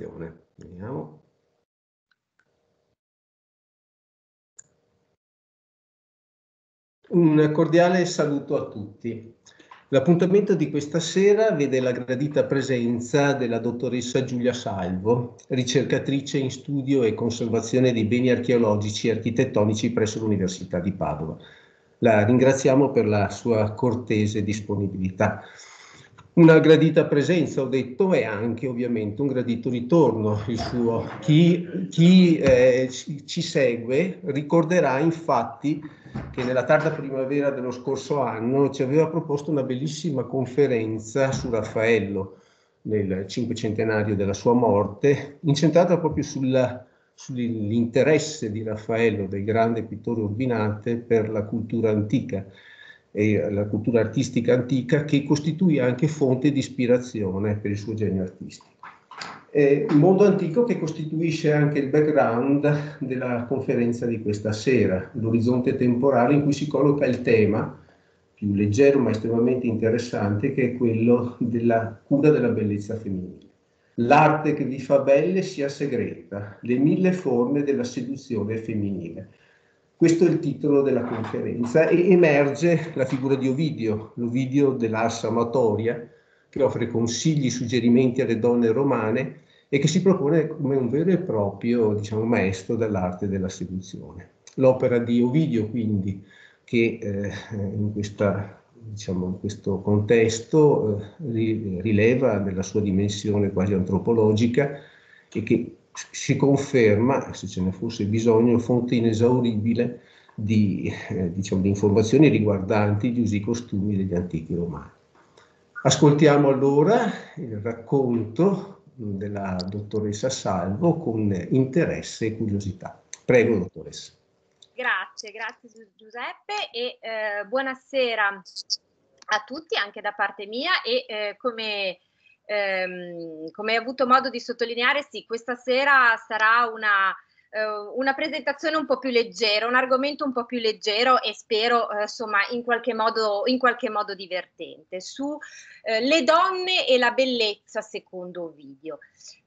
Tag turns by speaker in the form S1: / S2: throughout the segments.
S1: lezione. Vediamo. Un
S2: cordiale saluto a tutti. L'appuntamento di questa sera vede la gradita presenza della dottoressa Giulia Salvo, ricercatrice in studio e conservazione dei beni archeologici e architettonici presso l'Università di Padova. La ringraziamo per la sua cortese disponibilità una gradita presenza, ho detto, e anche ovviamente un gradito ritorno il suo. Chi, chi eh, ci segue ricorderà infatti che nella tarda primavera dello scorso anno ci aveva proposto una bellissima conferenza su Raffaello nel cinquecentenario della sua morte, incentrata proprio sulla, sull'interesse di Raffaello, del grande pittore urbinante, per la cultura antica e la cultura artistica antica che costituì anche fonte di ispirazione per il suo genio artistico. Eh, un mondo antico che costituisce anche il background della conferenza di questa sera, l'orizzonte temporale in cui si colloca il tema più leggero ma estremamente interessante che è quello della cura della bellezza femminile. L'arte che vi fa belle sia segreta, le mille forme della seduzione femminile. Questo è il titolo della conferenza e emerge la figura di Ovidio, l'Ovidio dell'Ars Amatoria, che offre consigli, suggerimenti alle donne romane e che si propone come un vero e proprio diciamo, maestro dell'arte della seduzione. L'opera di Ovidio, quindi, che eh, in, questa, diciamo, in, questo contesto eh, rileva nella sua dimensione quasi antropologica e che si conferma, se ce ne fosse bisogno, fonte inesauribile di, eh, diciamo, di informazioni riguardanti gli usi e costumi degli antichi romani. Ascoltiamo allora il racconto della dottoressa Salvo con interesse e curiosità. Prego, dottoressa.
S1: Grazie, grazie Giuseppe e eh, buonasera a tutti anche da parte mia e eh, come ehm, come hai avuto modo di sottolineare, sì, questa sera sarà una, eh, una, presentazione un po' più leggera, un argomento un po' più leggero e spero eh, insomma in qualche modo, in qualche modo divertente su eh, le donne e la bellezza secondo video.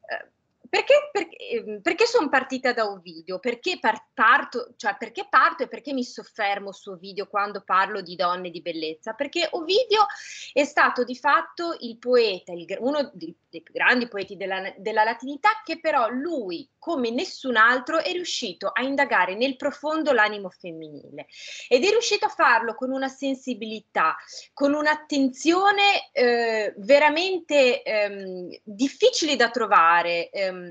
S1: Eh, perché, perché, ehm, perché sono partita da Ovidio? Perché, par- parto, cioè perché parto e perché mi soffermo su Ovidio quando parlo di donne e di bellezza? Perché Ovidio è stato di fatto il poeta, il, uno dei, dei, più grandi poeti della, della latinità, che però lui, come nessun altro, è riuscito a indagare nel profondo l'animo femminile ed è riuscito a farlo con una sensibilità, con un'attenzione eh, veramente ehm, difficile da trovare. Ehm,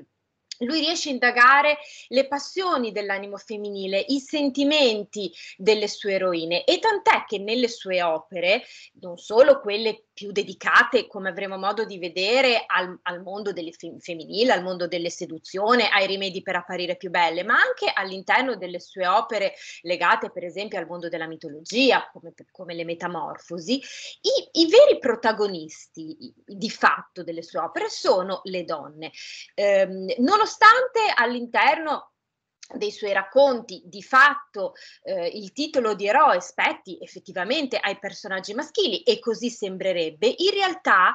S1: lui riesce a indagare le passioni dell'animo femminile, i sentimenti delle sue eroine e tant'è che nelle sue opere, non solo quelle più dedicate, come avremo modo di vedere, al, al mondo fem- femminile, al mondo delle seduzioni, ai rimedi per apparire più belle, ma anche all'interno delle sue opere legate per esempio al mondo della mitologia, come, come le metamorfosi, i, i veri protagonisti di fatto delle sue opere sono le donne. Ehm, non nonostante all'interno dei suoi racconti, di fatto eh, il titolo di eroe spetti effettivamente ai personaggi maschili e così sembrerebbe, in realtà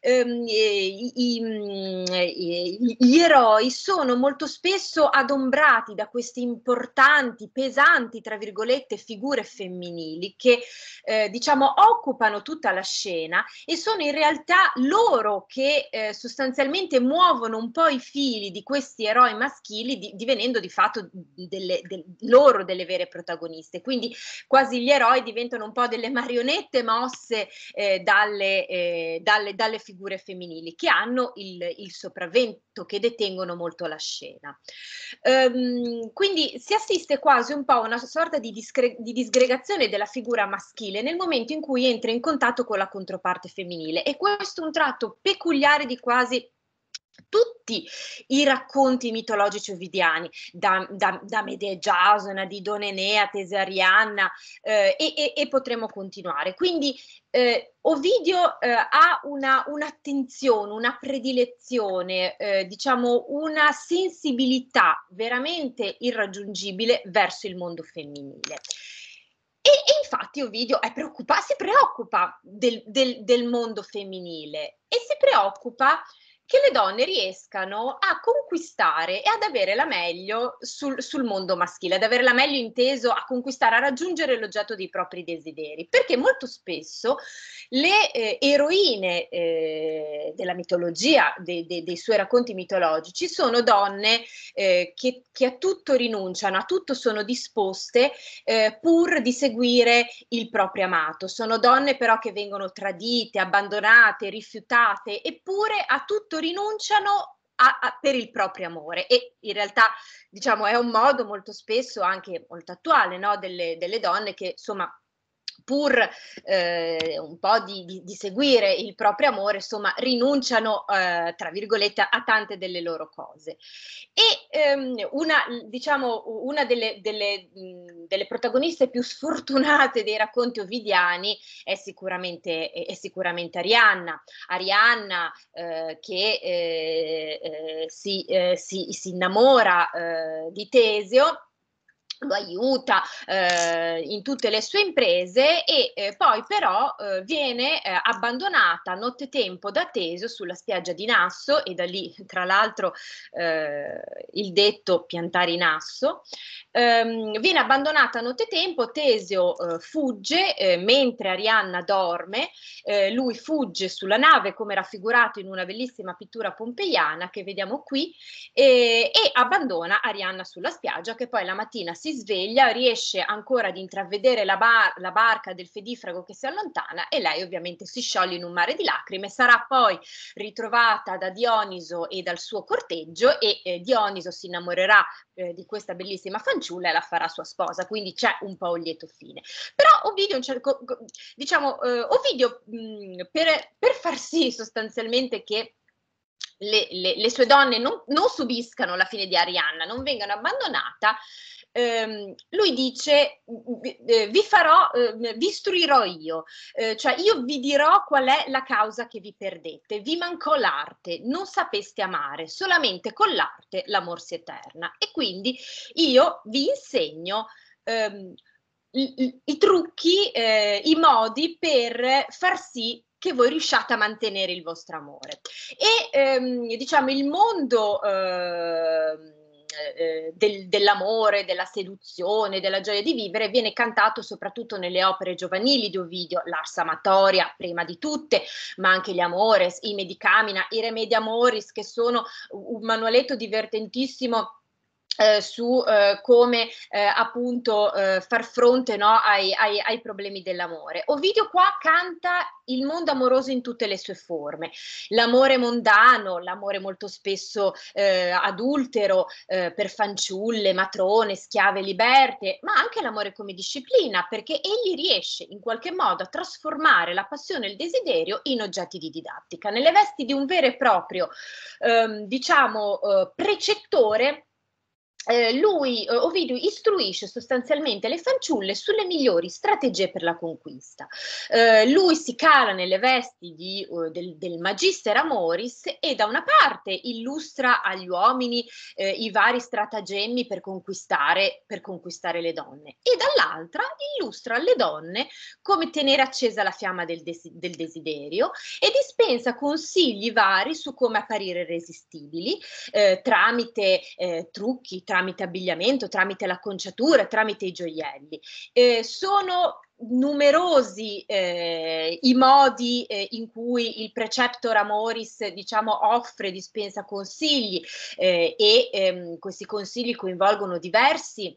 S1: ehm, eh, i, i, mm, eh, gli eroi sono molto spesso adombrati da queste importanti, pesanti, tra virgolette, figure femminili che eh, diciamo occupano tutta la scena e sono in realtà loro che eh, sostanzialmente muovono un po' i fili di questi eroi maschili di, divenendo di fatto fatto delle, del, loro delle vere protagoniste. Quindi quasi gli eroi diventano un po' delle marionette mosse eh, dalle, eh, dalle, dalle, figure femminili che hanno il, il, sopravvento, che detengono molto la scena. Ehm, quindi si assiste quasi un po' a una sorta di, discre- di disgregazione della figura maschile nel momento in cui entra in contatto con la controparte femminile e questo è un tratto peculiare di quasi tutti i racconti mitologici ovidiani, da, da, da Medea Jasona, di Donenea, Tesarianna eh, e, e, e, potremmo continuare. Quindi eh, Ovidio eh, ha una, un'attenzione, una predilezione, eh, diciamo una sensibilità veramente irraggiungibile verso il mondo femminile. E, e, infatti Ovidio preoccupa, si preoccupa del, del, del, mondo femminile e si preoccupa che le donne riescano a conquistare e ad avere la meglio sul, sul, mondo maschile, ad avere la meglio inteso a conquistare, a raggiungere l'oggetto dei propri desideri, perché molto spesso le eh, eroine eh, della mitologia, de, de, dei suoi racconti mitologici, sono donne eh, che, che, a tutto rinunciano, a tutto sono disposte eh, pur di seguire il proprio amato, sono donne però che vengono tradite, abbandonate, rifiutate, eppure a tutto tutto, rinunciano a, a, per il proprio amore e in realtà diciamo è un modo molto spesso anche molto attuale no? delle, delle donne che insomma pur eh, un po' di, di, di, seguire il proprio amore, insomma, rinunciano, eh, tra virgolette, a tante delle loro cose. E ehm, una, diciamo, una delle, delle, mh, delle, protagoniste più sfortunate dei racconti ovidiani è sicuramente, è, è sicuramente Arianna. Arianna eh, che eh, eh, si, eh, si, si, innamora di Tesio lo aiuta eh, in tutte le sue imprese e eh, poi però eh, viene eh, abbandonata nottetempo da Teso sulla spiaggia di Nasso e da lì tra l'altro eh, il detto piantare in asso ehm, viene abbandonata nottetempo Tesio eh, fugge mentre Arianna dorme lui fugge sulla nave come raffigurato in una bellissima pittura pompeiana che vediamo qui e abbandona Arianna sulla spiaggia che poi la mattina si sveglia, riesce ancora ad intravedere la, bar- la barca del fedifrago che si allontana e lei ovviamente si scioglie in un mare di lacrime, sarà poi ritrovata da Dioniso e dal suo corteggio e eh, Dioniso si innamorerà eh, di questa bellissima fanciulla e la farà sua sposa, quindi c'è un po' un lieto fine. Però Ovidio, diciamo, eh, Ovidio mh, mm, per, per far sì sostanzialmente che le, le, le, sue donne non, non, subiscano la fine di Arianna, non vengano abbandonate, ehm, lui dice vi eh, farò, eh, vi istruirò io, eh, cioè io vi dirò qual è la causa che vi perdete, vi mancò l'arte, non sapeste amare, solamente con l'arte l'amor si eterna e quindi io vi insegno ehm, i, i, trucchi, eh, i modi per far sì che voi riusciate a mantenere il vostro amore. E ehm, diciamo il mondo eh, eh, del, dell'amore, della seduzione, della gioia di vivere viene cantato soprattutto nelle opere giovanili di Ovidio, l'Ars Amatoria prima di tutte, ma anche gli Amores, i Medicamina, i Remedia Moris, che sono un manualetto divertentissimo eh, su eh, come eh, appunto eh, far fronte no, ai, ai, ai, problemi dell'amore. Ovidio qua canta il mondo amoroso in tutte le sue forme, l'amore mondano, l'amore molto spesso eh, adultero eh, per fanciulle, matrone, schiave liberte, ma anche l'amore come disciplina, perché egli riesce in qualche modo a trasformare la passione e il desiderio in oggetti di didattica, nelle vesti di un vero e proprio, ehm, diciamo, precettore eh, lui, eh, Ovidio, istruisce sostanzialmente le fanciulle sulle migliori strategie per la conquista. Eh, lui si cala nelle vesti di, eh, del, del magister Amoris e da una parte illustra agli uomini eh, i vari stratagemmi per conquistare, per conquistare le donne e dall'altra illustra alle donne come tenere accesa la fiamma del, des- del desiderio e dispensa consigli vari su come apparire resistibili eh, tramite trucchi, tramite abbigliamento, tramite l'acconciatura, tramite i gioielli. Eh, sono numerosi eh, i modi eh, in cui il preceptor amoris diciamo offre dispensa consigli eh, e ehm, questi consigli coinvolgono diversi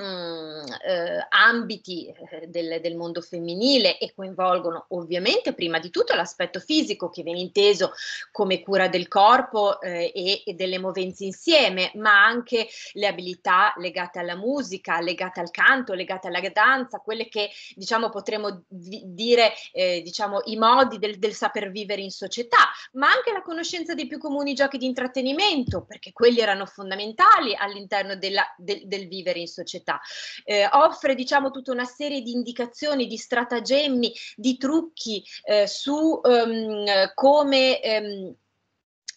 S1: Mm, eh, ambiti eh, del, del, mondo femminile e coinvolgono ovviamente prima di tutto l'aspetto fisico che viene inteso come cura del corpo eh, e, e, delle movenze insieme, ma anche le abilità legate alla musica, legate al canto, legate alla danza, quelle che diciamo potremmo di- dire eh, diciamo, i modi del, del saper vivere in società, ma anche la conoscenza dei più comuni giochi di intrattenimento, perché quelli erano fondamentali all'interno della, del, del vivere in società società. Eh, offre diciamo tutta una serie di indicazioni, di stratagemmi, di trucchi eh, su ehm, come ehm,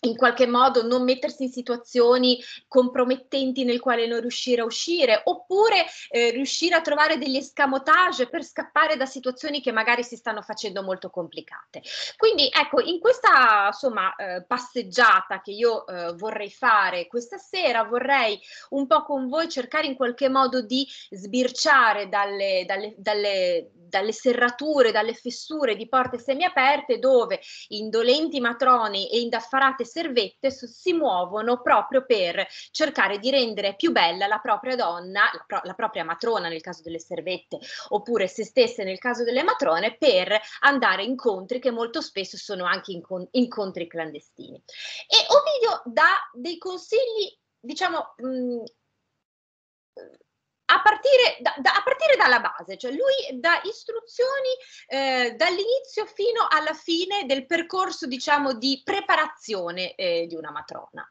S1: in qualche modo non mettersi in situazioni compromettenti nel quale non riuscire a uscire, oppure eh, riuscire a trovare degli escamotage per scappare da situazioni che magari si stanno facendo molto complicate. Quindi ecco, in questa insomma, eh, passeggiata che io eh, vorrei fare questa sera, vorrei un po' con voi cercare in qualche modo di sbirciare dalle, dalle, dalle dalle serrature, dalle fessure di porte semiaperte dove indolenti matroni e indaffarate servette si muovono proprio per cercare di rendere più bella la propria donna, la, pro- la propria matrona nel caso delle servette, oppure se stesse nel caso delle matrone, per andare a incontri che molto spesso sono anche incont- incontri clandestini. E Ovidio dà dei consigli, diciamo... Mh, a partire, da, da, a partire, dalla base, cioè lui dà istruzioni eh, dall'inizio fino alla fine del percorso, diciamo, di preparazione eh, di una matrona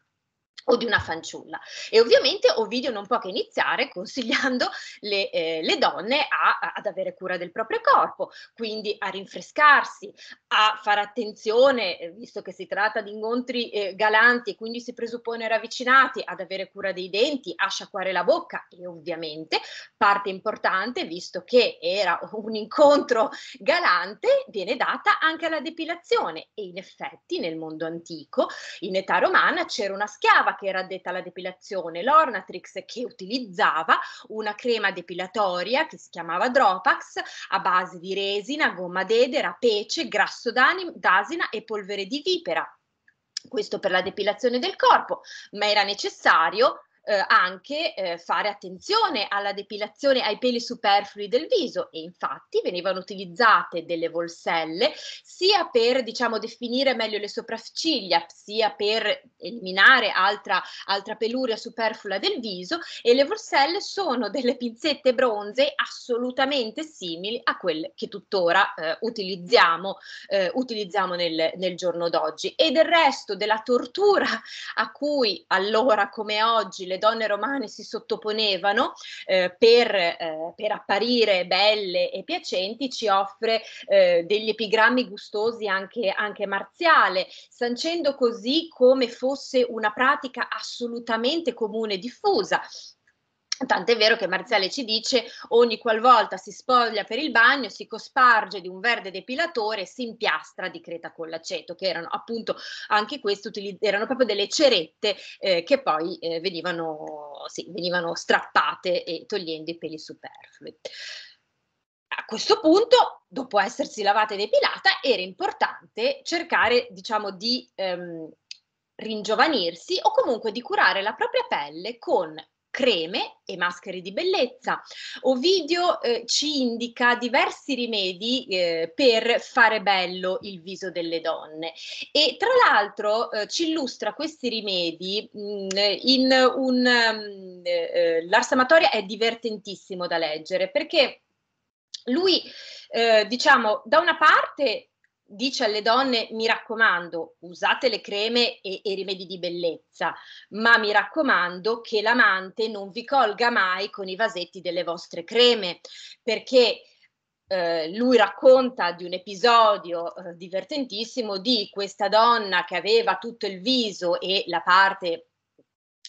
S1: o di una fanciulla. E ovviamente Ovidio non può che iniziare consigliando le, eh, le donne a, ad avere cura del proprio corpo, quindi a rinfrescarsi, a fare attenzione, eh, visto che si tratta di incontri eh, galanti e quindi si presuppone ravvicinati, ad avere cura dei denti, a sciacquare la bocca e ovviamente, parte importante, visto che era un incontro galante, viene data anche alla depilazione e in effetti nel mondo antico, in età romana, c'era una schiava che era addetta alla depilazione, l'Ornatrix che utilizzava una crema depilatoria che si chiamava Dropax a base di resina, gomma d'edera, pece, grasso d'asina e polvere di vipera. Questo per la depilazione del corpo, ma era necessario eh, anche eh, fare attenzione alla depilazione ai peli superflui del viso e infatti venivano utilizzate delle volselle sia per diciamo definire meglio le sopracciglia sia per eliminare altra, altra peluria superflua del viso e le volselle sono delle pinzette bronze assolutamente simili a quelle che tuttora eh, utilizziamo, eh, utilizziamo nel, nel giorno d'oggi e del resto della tortura a cui allora come oggi le donne romane si sottoponevano eh, per, eh, per, apparire belle e piacenti, ci offre eh, degli epigrammi gustosi anche, anche marziale, sancendo così come fosse una pratica assolutamente comune e diffusa. Tant'è vero che Marziale ci dice ogni qualvolta si spoglia per il bagno, si cosparge di un verde depilatore e si impiastra di creta con l'aceto, che erano appunto anche queste, erano proprio delle cerette eh, che poi eh, venivano, sì, venivano strappate e togliendo i peli superflui. A questo punto, dopo essersi lavata e depilata, era importante cercare, diciamo, di... Ehm, ringiovanirsi o comunque di curare la propria pelle con creme e maschere di bellezza. Ovidio eh, ci indica diversi rimedi eh, per fare bello il viso delle donne e tra l'altro eh, ci illustra questi rimedi mh, mm, in un... Mm, eh, L'Arsamatoria è divertentissimo da leggere perché lui, eh, diciamo, da una parte dice alle donne mi raccomando usate le creme e, i rimedi di bellezza, ma mi raccomando che l'amante non vi colga mai con i vasetti delle vostre creme, perché eh, lui racconta di un episodio eh, divertentissimo di questa donna che aveva tutto il viso e la parte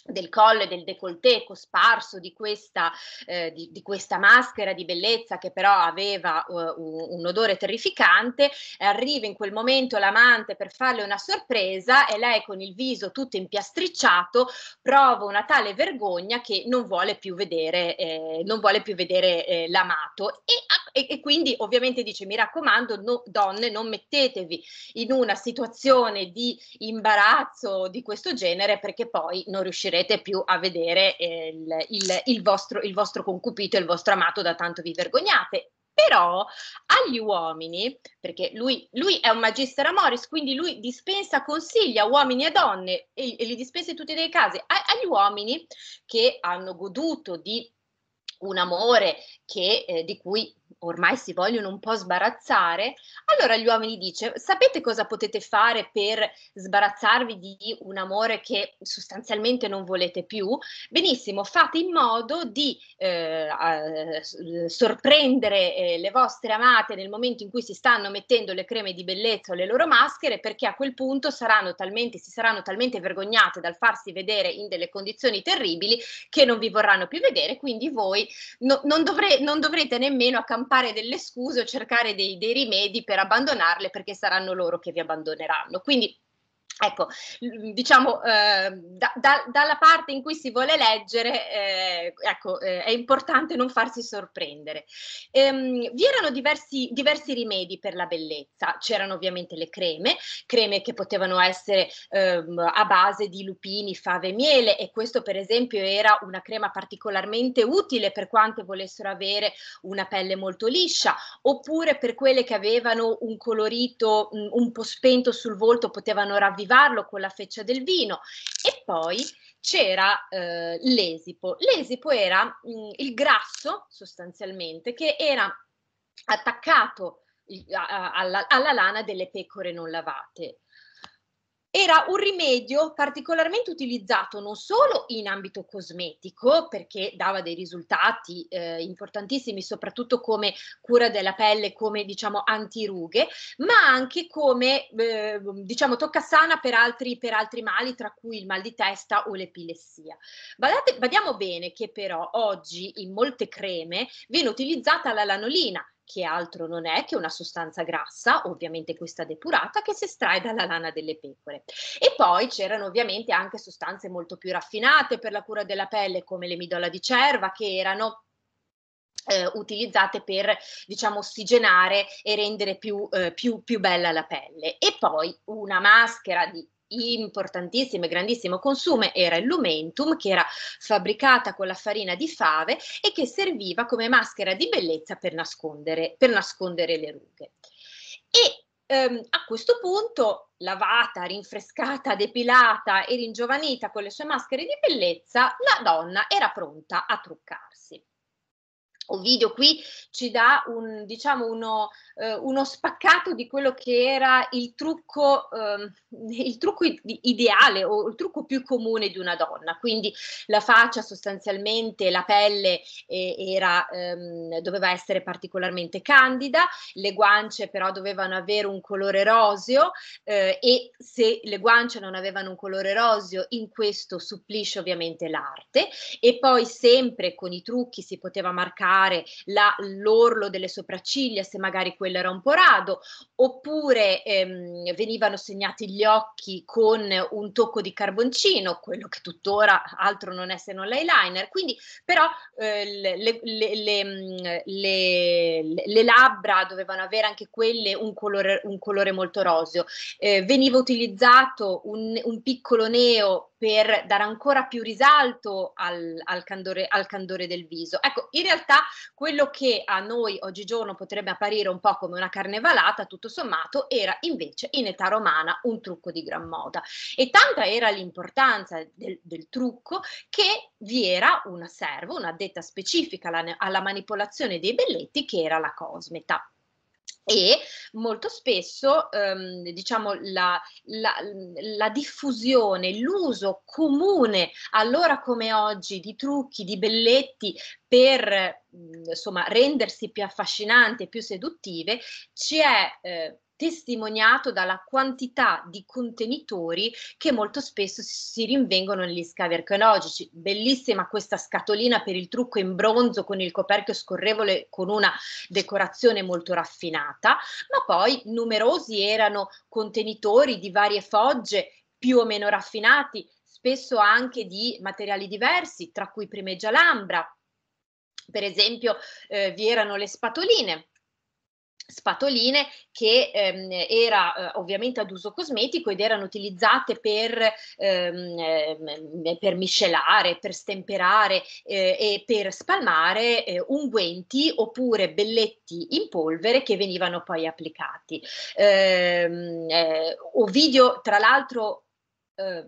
S1: del collo e del décolleté cosparso di questa, eh, di, di questa, maschera di bellezza che però aveva uh, un, un, odore terrificante, arriva in quel momento l'amante per farle una sorpresa e lei con il viso tutto impiastricciato prova una tale vergogna che non vuole più vedere, eh, non vuole più vedere eh, l'amato e, e, e, quindi ovviamente dice mi raccomando no, donne non mettetevi in una situazione di imbarazzo di questo genere perché poi non riuscirete riuscirete più a vedere eh, il, il, il, vostro, il vostro concupito, il vostro amato da tanto vi vergognate però agli uomini, perché lui, lui è un magister amoris, quindi lui dispensa consigli a uomini e donne e, e li dispensa in tutti dei casi, a, agli uomini che hanno goduto di un amore che, eh, di cui ormai si vogliono un po' sbarazzare, allora gli uomini dice, sapete cosa potete fare per sbarazzarvi di un amore che sostanzialmente non volete più? Benissimo, fate in modo di eh, eh, sorprendere eh, le vostre amate nel momento in cui si stanno mettendo le creme di bellezza o le loro maschere, perché a quel punto saranno talmente, si saranno talmente vergognate dal farsi vedere in delle condizioni terribili che non vi vorranno più vedere, quindi voi no, non, dovre- non dovrete nemmeno accampare inventare delle scuse o cercare dei, dei rimedi per abbandonarle perché saranno loro che vi abbandoneranno. Quindi Ecco, mm, diciamo, eh, da, da, dalla parte in cui si vuole leggere, eh, ecco, eh, è importante non farsi sorprendere. Ehm, vi erano diversi, diversi, rimedi per la bellezza, c'erano ovviamente le creme, creme che potevano essere ehm, a base di lupini, fave e miele e questo per esempio era una crema particolarmente utile per quante volessero avere una pelle molto liscia, oppure per quelle che avevano un colorito mh, mm, un po' spento sul volto potevano ravvicinare avvivarlo con la feccia del vino e poi c'era eh, l'esipo. L'esipo era mh, mm, il grasso sostanzialmente che era attaccato alla, alla, lana delle pecore non lavate era un rimedio particolarmente utilizzato non solo in ambito cosmetico, perché dava dei risultati eh, importantissimi, soprattutto come cura della pelle, come diciamo antirughe, ma anche come eh, diciamo toccasana per altri, per altri mali, tra cui il mal di testa o l'epilessia. Badate, badiamo bene che però oggi in molte creme viene utilizzata la lanolina, che altro non è che una sostanza grassa, ovviamente questa depurata, che si estrae dalla lana delle pecore. E poi c'erano ovviamente anche sostanze molto più raffinate per la cura della pelle, come le midola di cerva, che erano eh, utilizzate per diciamo ossigenare e rendere più, eh, più, più bella la pelle e poi una maschera di importantissimo e grandissimo consumo era il lumentum, che era fabbricata con la farina di fave e che serviva come maschera di bellezza per nascondere, per nascondere le rughe. E ehm, a questo punto, lavata, rinfrescata, depilata e ringiovanita con le sue maschere di bellezza, la donna era pronta a truccare o video qui ci dà un, diciamo uno, eh, uno, spaccato di quello che era il trucco, eh, il trucco ideale o il trucco più comune di una donna. Quindi la faccia sostanzialmente, la pelle eh, era, ehm, doveva essere particolarmente candida, le guance però dovevano avere un colore roseo eh, e se le guance non avevano un colore roseo in questo supplisce ovviamente l'arte e poi sempre con i trucchi si poteva marcare migliorare la, l'orlo delle sopracciglia, se magari quello era un po' rado, oppure ehm, venivano segnati gli occhi con un tocco di carboncino, quello che tuttora altro non è se non l'eyeliner, quindi però eh, le, le, le, le, mm, labbra dovevano avere anche quelle un colore, un colore molto roseo. Eh, veniva utilizzato un, un piccolo neo per dare ancora più risalto al, al, candore, al, candore, del viso. Ecco, in realtà quello che a noi oggigiorno potrebbe apparire un po' come una carnevalata, tutto sommato, era invece in età romana un trucco di gran moda. E tanta era l'importanza del, del trucco che vi era una servo, una detta specifica alla, alla manipolazione dei belletti che era la cosmeta e molto spesso ehm, diciamo la, la, la, diffusione, l'uso comune allora come oggi di trucchi, di belletti per mh, mhmm, insomma rendersi più affascinanti e più seduttive ci è eh, testimoniato dalla quantità di contenitori che molto spesso si rinvengono negli scavi archeologici. Bellissima questa scatolina per il trucco in bronzo con il coperchio scorrevole con una decorazione molto raffinata, ma poi numerosi erano contenitori di varie fogge più o meno raffinati, spesso anche di materiali diversi, tra cui primeggia l'ambra. Per esempio eh, vi erano le spatoline, spatoline che ehm, era eh, ovviamente ad uso cosmetico ed erano utilizzate per, ehm, ehm eh, per miscelare, per stemperare eh, e per spalmare eh, unguenti oppure belletti in polvere che venivano poi applicati. Ehm, eh, Ovidio tra l'altro eh,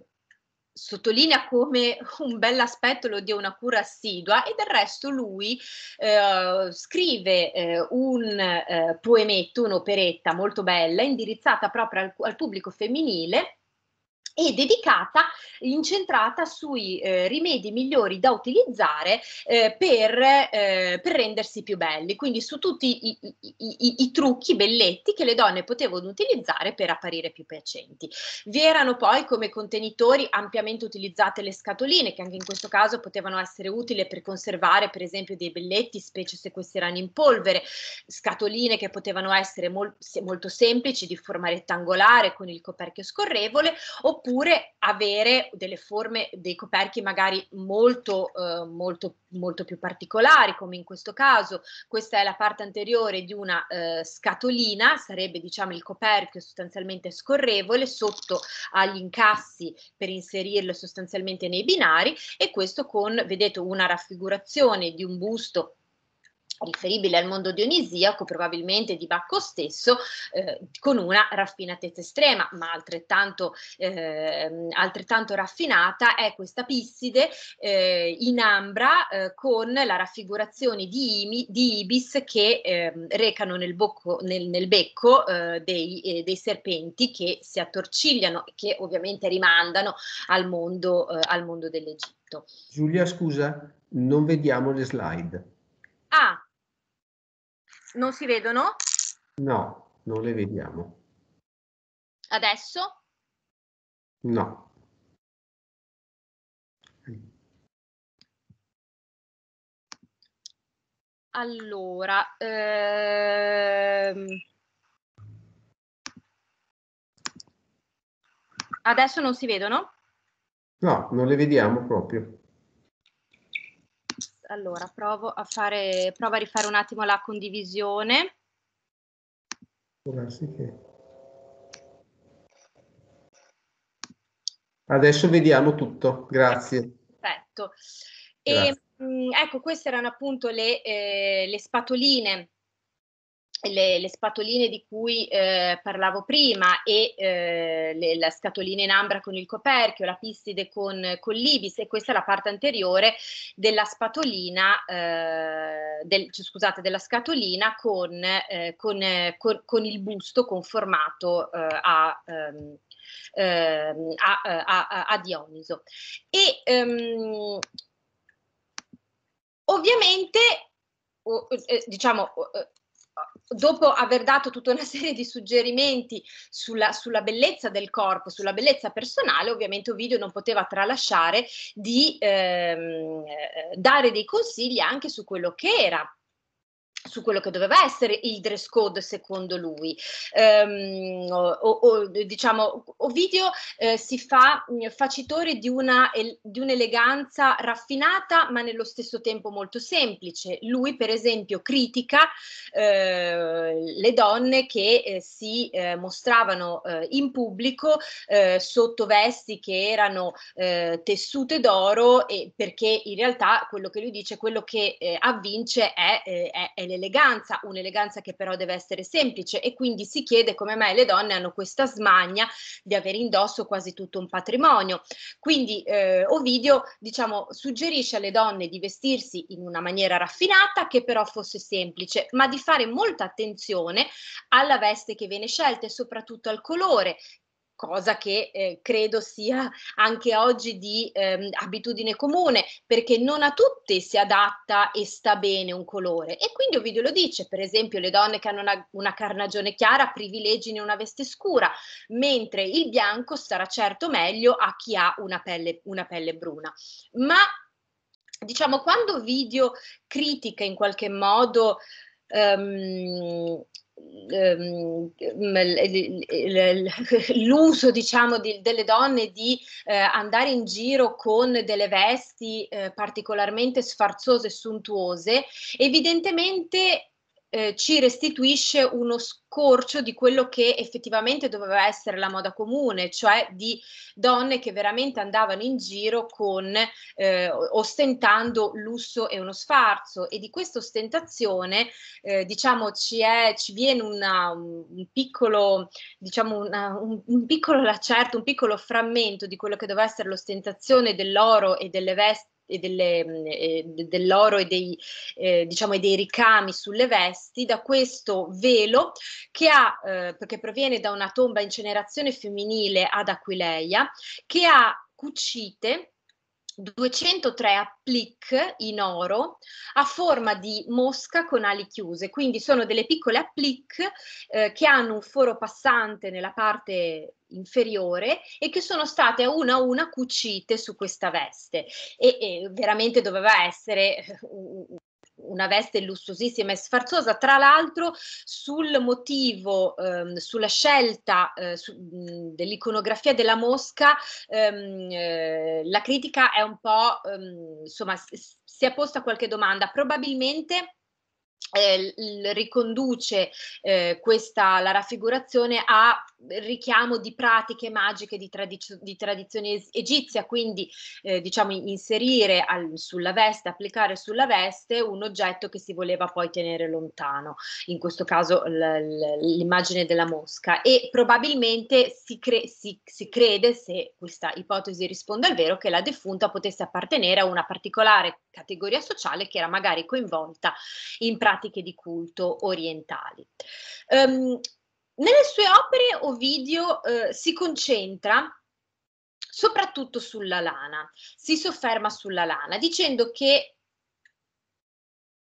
S1: sottolinea come un bel aspetto lo dia una cura assidua e del resto lui eh, scrive eh, un eh, poemetto, un'operetta molto bella indirizzata proprio al, al pubblico femminile e dedicata, incentrata sui eh, rimedi migliori da utilizzare eh, per, eh, per, rendersi più belli, quindi su tutti i, i, i, i, trucchi belletti che le donne potevano utilizzare per apparire più piacenti. Vi erano poi come contenitori ampiamente utilizzate le scatoline, che anche in questo caso potevano essere utili per conservare per esempio dei belletti, specie se questi erano in polvere, scatoline che potevano essere mol- molto semplici, di forma rettangolare con il coperchio scorrevole, oppure oppure avere delle forme, dei coperchi magari molto, eh, molto, molto più particolari, come in questo caso, questa è la parte anteriore di una eh, scatolina, sarebbe diciamo il coperchio sostanzialmente scorrevole, sotto agli incassi per inserirlo sostanzialmente nei binari e questo con, vedete, una raffigurazione di un busto riferibile al mondo dionisiaco, probabilmente di Bacco stesso, eh, con una raffinatezza estrema, ma altrettanto, eh, altrettanto raffinata è questa Pisside eh, in ambra eh, con la raffigurazione di, imi, di ibis che ehm, recano nel, bocco, nel, nel becco eh, dei, eh, dei, serpenti che si attorcigliano e che ovviamente rimandano al mondo, al mondo dell'Egitto.
S2: Giulia, scusa, non vediamo le slide.
S1: Ah, non si vedono? No, non le vediamo. Adesso? No. Allora, ehm... adesso non si vedono?
S2: No, non le vediamo proprio.
S1: Allora, provo a, fare, provo a rifare un attimo la condivisione.
S2: Adesso vediamo tutto, grazie.
S1: Perfetto. E, grazie. Mh, ehm, ecco, queste erano appunto le, eh, le spatoline le, le, spatoline di cui eh, parlavo prima e eh, le, la scatolina in ambra con il coperchio, la pistide con, con l'ibis e questa è la parte anteriore della spatolina, eh, del, cioè, scusate, della scatolina con, eh, con, con, con, il busto conformato eh, a, um, a, a, a, Dioniso. E um, ovviamente, eh, diciamo dopo aver dato tutta una serie di suggerimenti sulla, sulla, bellezza del corpo, sulla bellezza personale, ovviamente Ovidio non poteva tralasciare di ehm, eh, dare dei consigli anche su quello che era su quello che doveva essere il dress code secondo lui. Um, o, o, diciamo, Ovidio eh, si fa facitore di, una, di un'eleganza raffinata ma nello stesso tempo molto semplice. Lui per esempio critica eh, le donne che eh, si eh, mostravano eh, in pubblico eh, sotto vesti che erano tessute d'oro e perché in realtà quello che lui dice, quello che avvince è, è, è dell'eleganza, un'eleganza che però deve essere semplice e quindi si chiede come mai le donne hanno questa smania di avere indosso quasi tutto un patrimonio. Quindi eh, Ovidio diciamo, suggerisce alle donne di vestirsi in una maniera raffinata che però fosse semplice, ma di fare molta attenzione alla veste che viene scelta e soprattutto al colore cosa che eh, credo sia anche oggi di ehm, abitudine comune, perché non a tutti si adatta e sta bene un colore. E quindi Ovidio lo dice, per esempio le donne che hanno una, una carnagione chiara privilegiano una veste scura, mentre il bianco starà certo meglio a chi ha una pelle, una pelle bruna. Ma diciamo, quando Ovidio critica in qualche modo... Um, Ehm, l'uso diciamo di, delle donne di eh, andare in giro con delle vesti eh, particolarmente sfarzose e sontuose evidentemente eh, ci restituisce uno scorcio di quello che effettivamente doveva essere la moda comune, cioè di donne che veramente andavano in giro con eh, ostentando lusso e uno sfarzo e di questa ostentazione eh, diciamo ci, è, ci viene una, un, piccolo diciamo una, un, un piccolo lacerto, un piccolo frammento di quello che doveva essere l'ostentazione dell'oro e delle vesti e delle, eh, dell'oro e dei, eh, diciamo, e dei ricami sulle vesti da questo velo che ha, eh, perché proviene da una tomba incenerazione femminile ad Aquileia, che ha cucite 203 applique in oro a forma di mosca con ali chiuse, quindi sono delle piccole applique eh, che hanno un foro passante nella parte inferiore e che sono state a una a una cucite su questa veste e, e veramente doveva essere eh, una veste lussuosissima e sfarzosa, tra l'altro sul motivo, ehm, sulla scelta eh, su, dell'iconografia della mosca, ehm, eh, la critica è un po', ehm, insomma, si è posta qualche domanda, probabilmente eh, riconduce eh, questa, la raffigurazione a richiamo di pratiche magiche di, tradiz- di tradizione egizia, quindi eh, diciamo inserire al, sulla veste, applicare sulla veste un oggetto che si voleva poi tenere lontano, in questo caso l- l- l'immagine della mosca e probabilmente si, cre- si, si crede, se questa ipotesi risponde al vero, che la defunta potesse appartenere a una particolare categoria sociale che era magari coinvolta in pratiche pratiche di culto orientali. Um, nelle sue opere Ovidio eh, si concentra soprattutto sulla lana, si sofferma sulla lana dicendo che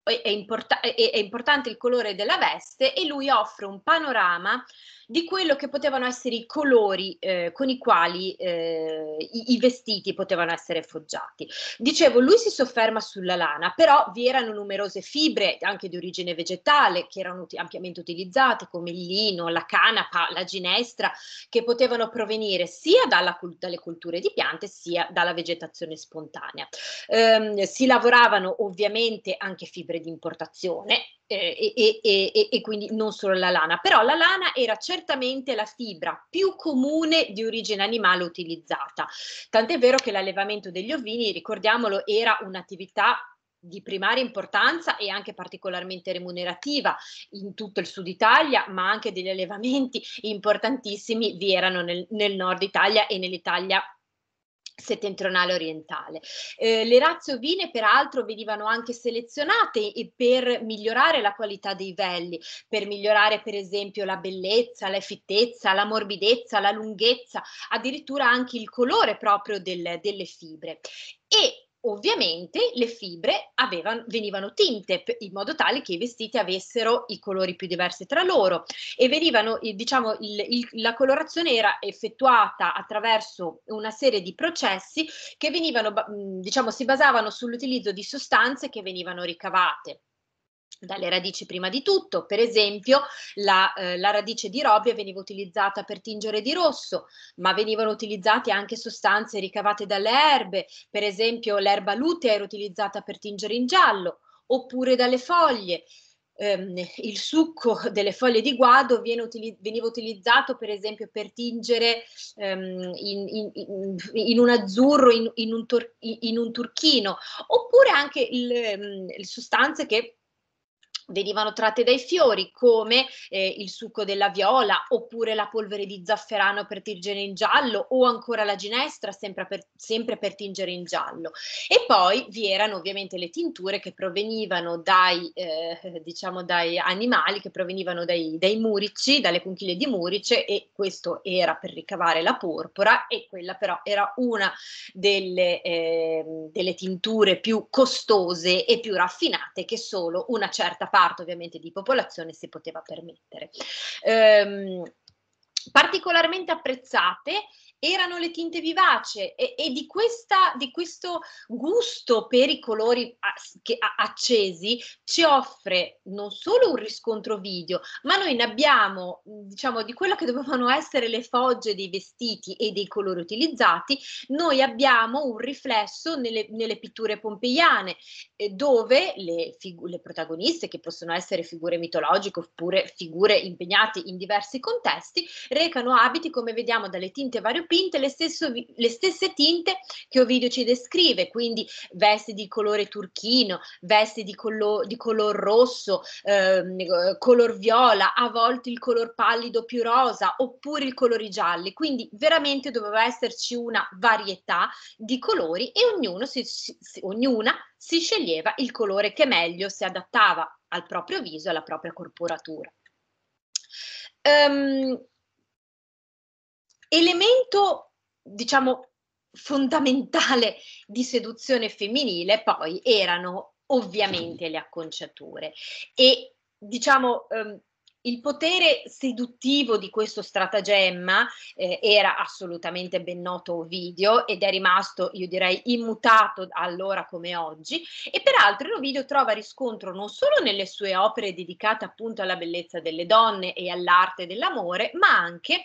S1: è, import- è, è importante il colore della veste e lui offre un panorama di quello che potevano essere i colori eh, con i quali eh, i, i, vestiti potevano essere foggiati. Dicevo, lui si sofferma sulla lana, però vi erano numerose fibre anche di origine vegetale che erano ampiamente utilizzate come il lino, la canapa, la ginestra, che potevano provenire sia dalla, dalle culture di piante sia dalla vegetazione spontanea. Ehm, si lavoravano ovviamente anche fibre di importazione, eh, e, e, e, quindi non solo la lana, però la lana era certamente la fibra più comune di origine animale utilizzata, tant'è vero che l'allevamento degli ovini, ricordiamolo, era un'attività di primaria importanza e anche particolarmente remunerativa in tutto il sud Italia, ma anche degli allevamenti importantissimi vi erano nel, nel nord Italia e nell'Italia settentrionale orientale. Eh, le razze ovine peraltro venivano anche selezionate per migliorare la qualità dei velli, per migliorare per esempio la bellezza, la fittezza, la morbidezza, la lunghezza, addirittura anche il colore proprio del, delle fibre. E Ovviamente le fibre avevano, venivano tinte in modo tale che i vestiti avessero i colori più diversi tra loro e venivano, diciamo, il, il, la colorazione era effettuata attraverso una serie di processi che venivano, diciamo, si basavano sull'utilizzo di sostanze che venivano ricavate dalle radici prima di tutto, per esempio la, eh, la, radice di robbia veniva utilizzata per tingere di rosso, ma venivano utilizzate anche sostanze ricavate dalle erbe, per esempio l'erba lutea era utilizzata per tingere in giallo, oppure dalle foglie. Eh, il succo delle foglie di guado utili veniva utilizzato per esempio per tingere ehm, in, in, in, un azzurro, in, un, un turchino, oppure anche il, ehm, sostanze che venivano tratte dai fiori come eh, il succo della viola oppure la polvere di zafferano per tingere in giallo o ancora la ginestra sempre per, sempre per tingere in giallo e poi vi erano ovviamente le tinture che provenivano dai eh, diciamo dai animali che provenivano dai, dai, murici dalle conchiglie di murice e questo era per ricavare la porpora e quella però era una delle, eh, delle tinture più costose e più raffinate che solo una certa parte ovviamente di popolazione si poteva permettere. Ehm, particolarmente apprezzate erano le tinte vivace e, e di, questa, di, questo gusto per i colori accesi ci offre non solo un riscontro video, ma noi ne abbiamo, diciamo, di quello che dovevano essere le fogge dei vestiti e dei colori utilizzati, noi abbiamo un riflesso nelle, nelle pitture pompeiane, eh, dove le, figu- le protagoniste, che possono essere figure mitologiche oppure figure impegnate in diversi contesti, recano abiti, come vediamo dalle tinte variopinte, dipinte le, stesso, le stesse tinte che Ovidio ci descrive, quindi vesti di colore turchino, vesti di, colo, di color rosso, eh, color viola, a volte il color pallido più rosa oppure i colori gialli, quindi veramente doveva esserci una varietà di colori e ognuno si, si, ognuna si sceglieva il colore che meglio si adattava al proprio viso e alla propria corporatura. Um, elemento, diciamo, fondamentale di seduzione femminile poi erano ovviamente le acconciature e diciamo ehm, il potere seduttivo di questo stratagemma eh, era assolutamente ben noto Ovidio ed è rimasto, io direi, immutato allora come oggi e peraltro Ovidio trova riscontro non solo nelle sue opere dedicate appunto alla bellezza delle donne e all'arte dell'amore, ma anche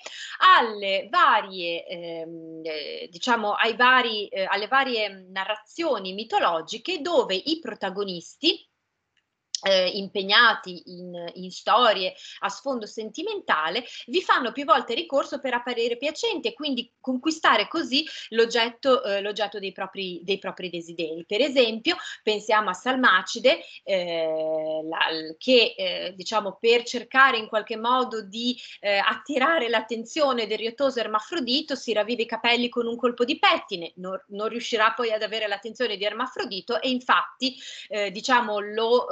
S1: alle varie, ehm, eh, diciamo, ai vari, eh, alle varie narrazioni mitologiche dove i protagonisti eh, impegnati in, in, storie a sfondo sentimentale, vi fanno più volte ricorso per apparire piacenti e quindi conquistare così l'oggetto, eh, l'oggetto dei, propri, dei, propri, desideri. Per esempio, pensiamo a Salmacide, eh, la, che eh, diciamo per cercare in qualche modo di eh, attirare l'attenzione del riottoso ermafrodito si ravviva i capelli con un colpo di pettine, non, non riuscirà poi ad avere l'attenzione di Ermafrodito e infatti eh, diciamo lo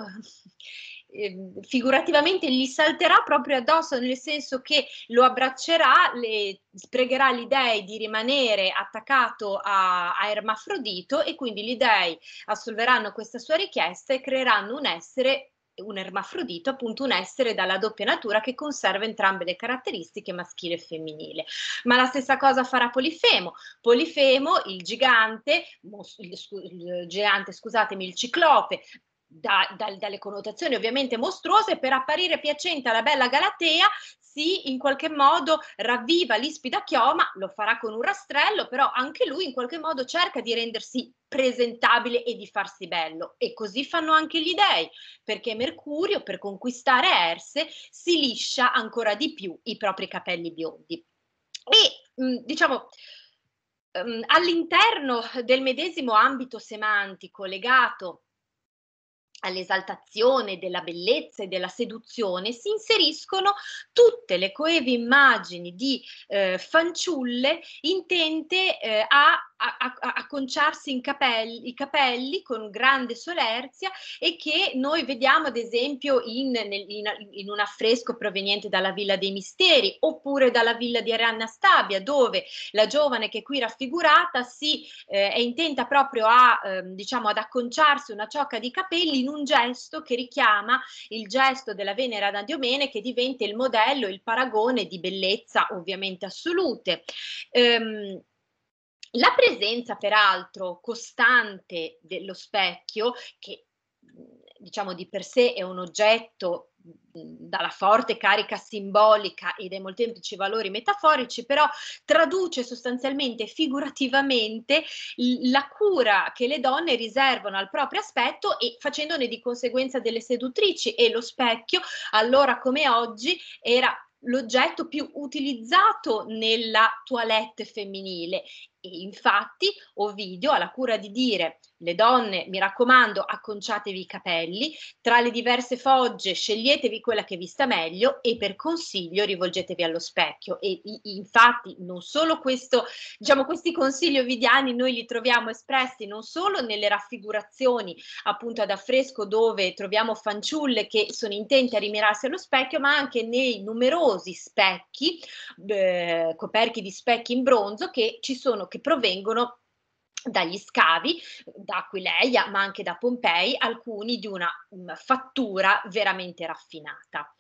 S1: Ehm, figurativamente gli salterà proprio addosso, nel senso che lo abbraccerà, le, spregherà gli dei di rimanere attaccato a, a Ermafrodito e quindi gli dei assolveranno questa sua richiesta e creeranno un essere un ermafrodito, appunto un essere dalla doppia natura che conserva entrambe le caratteristiche maschile e femminile. Ma la stessa cosa farà Polifemo. Polifemo, il gigante, il, il gigante, scusatemi, il ciclope, da, da, dalle connotazioni ovviamente mostruose, per apparire piacente alla bella Galatea, si in qualche modo ravviva l'ispida chioma, lo farà con un rastrello, però anche lui in qualche modo cerca di rendersi presentabile e di farsi bello. E così fanno anche gli dei, perché Mercurio, per conquistare Erse, si liscia ancora di più i propri capelli biondi. E mm, diciamo mm, all'interno del medesimo ambito semantico legato all'esaltazione della bellezza e della seduzione si inseriscono tutte le coeve immagini di eh, fanciulle intente eh, a acconciarsi capelli, i capelli con grande solerzia e che noi vediamo ad esempio in, in, in, un affresco proveniente dalla Villa dei Misteri oppure dalla Villa di Arianna Stabia dove la giovane che è qui raffigurata si, eh, è intenta proprio a, eh, diciamo, ad acconciarsi una ciocca di capelli in un gesto che richiama il gesto della Venera da Diomene che diventa il modello, il paragone di bellezza ovviamente assolute. Ehm, la presenza, peraltro, costante dello specchio, che mhmm, diciamo di per sé è un oggetto mhmm, dalla forte carica simbolica e dai molteplici valori metaforici, però traduce sostanzialmente, figurativamente, la cura che le donne riservano al proprio aspetto e facendone di conseguenza delle sedutrici e lo specchio, allora come oggi, era l'oggetto più utilizzato nella toilette femminile infatti Ovidio ha la cura di dire le donne, mi raccomando, acconciatevi i capelli, tra le diverse fogge sceglietevi quella che vi sta meglio e per consiglio rivolgetevi allo specchio. E infatti non solo questo, diciamo questi consigli ovidiani noi li troviamo espressi non solo nelle raffigurazioni appunto ad affresco dove troviamo fanciulle che sono intente a rimirarsi allo specchio, ma anche nei numerosi specchi, eh, coperchi di specchi in bronzo che ci sono, che provengono dagli scavi da Aquileia ma anche da Pompei, alcuni di una mm, fattura veramente raffinata.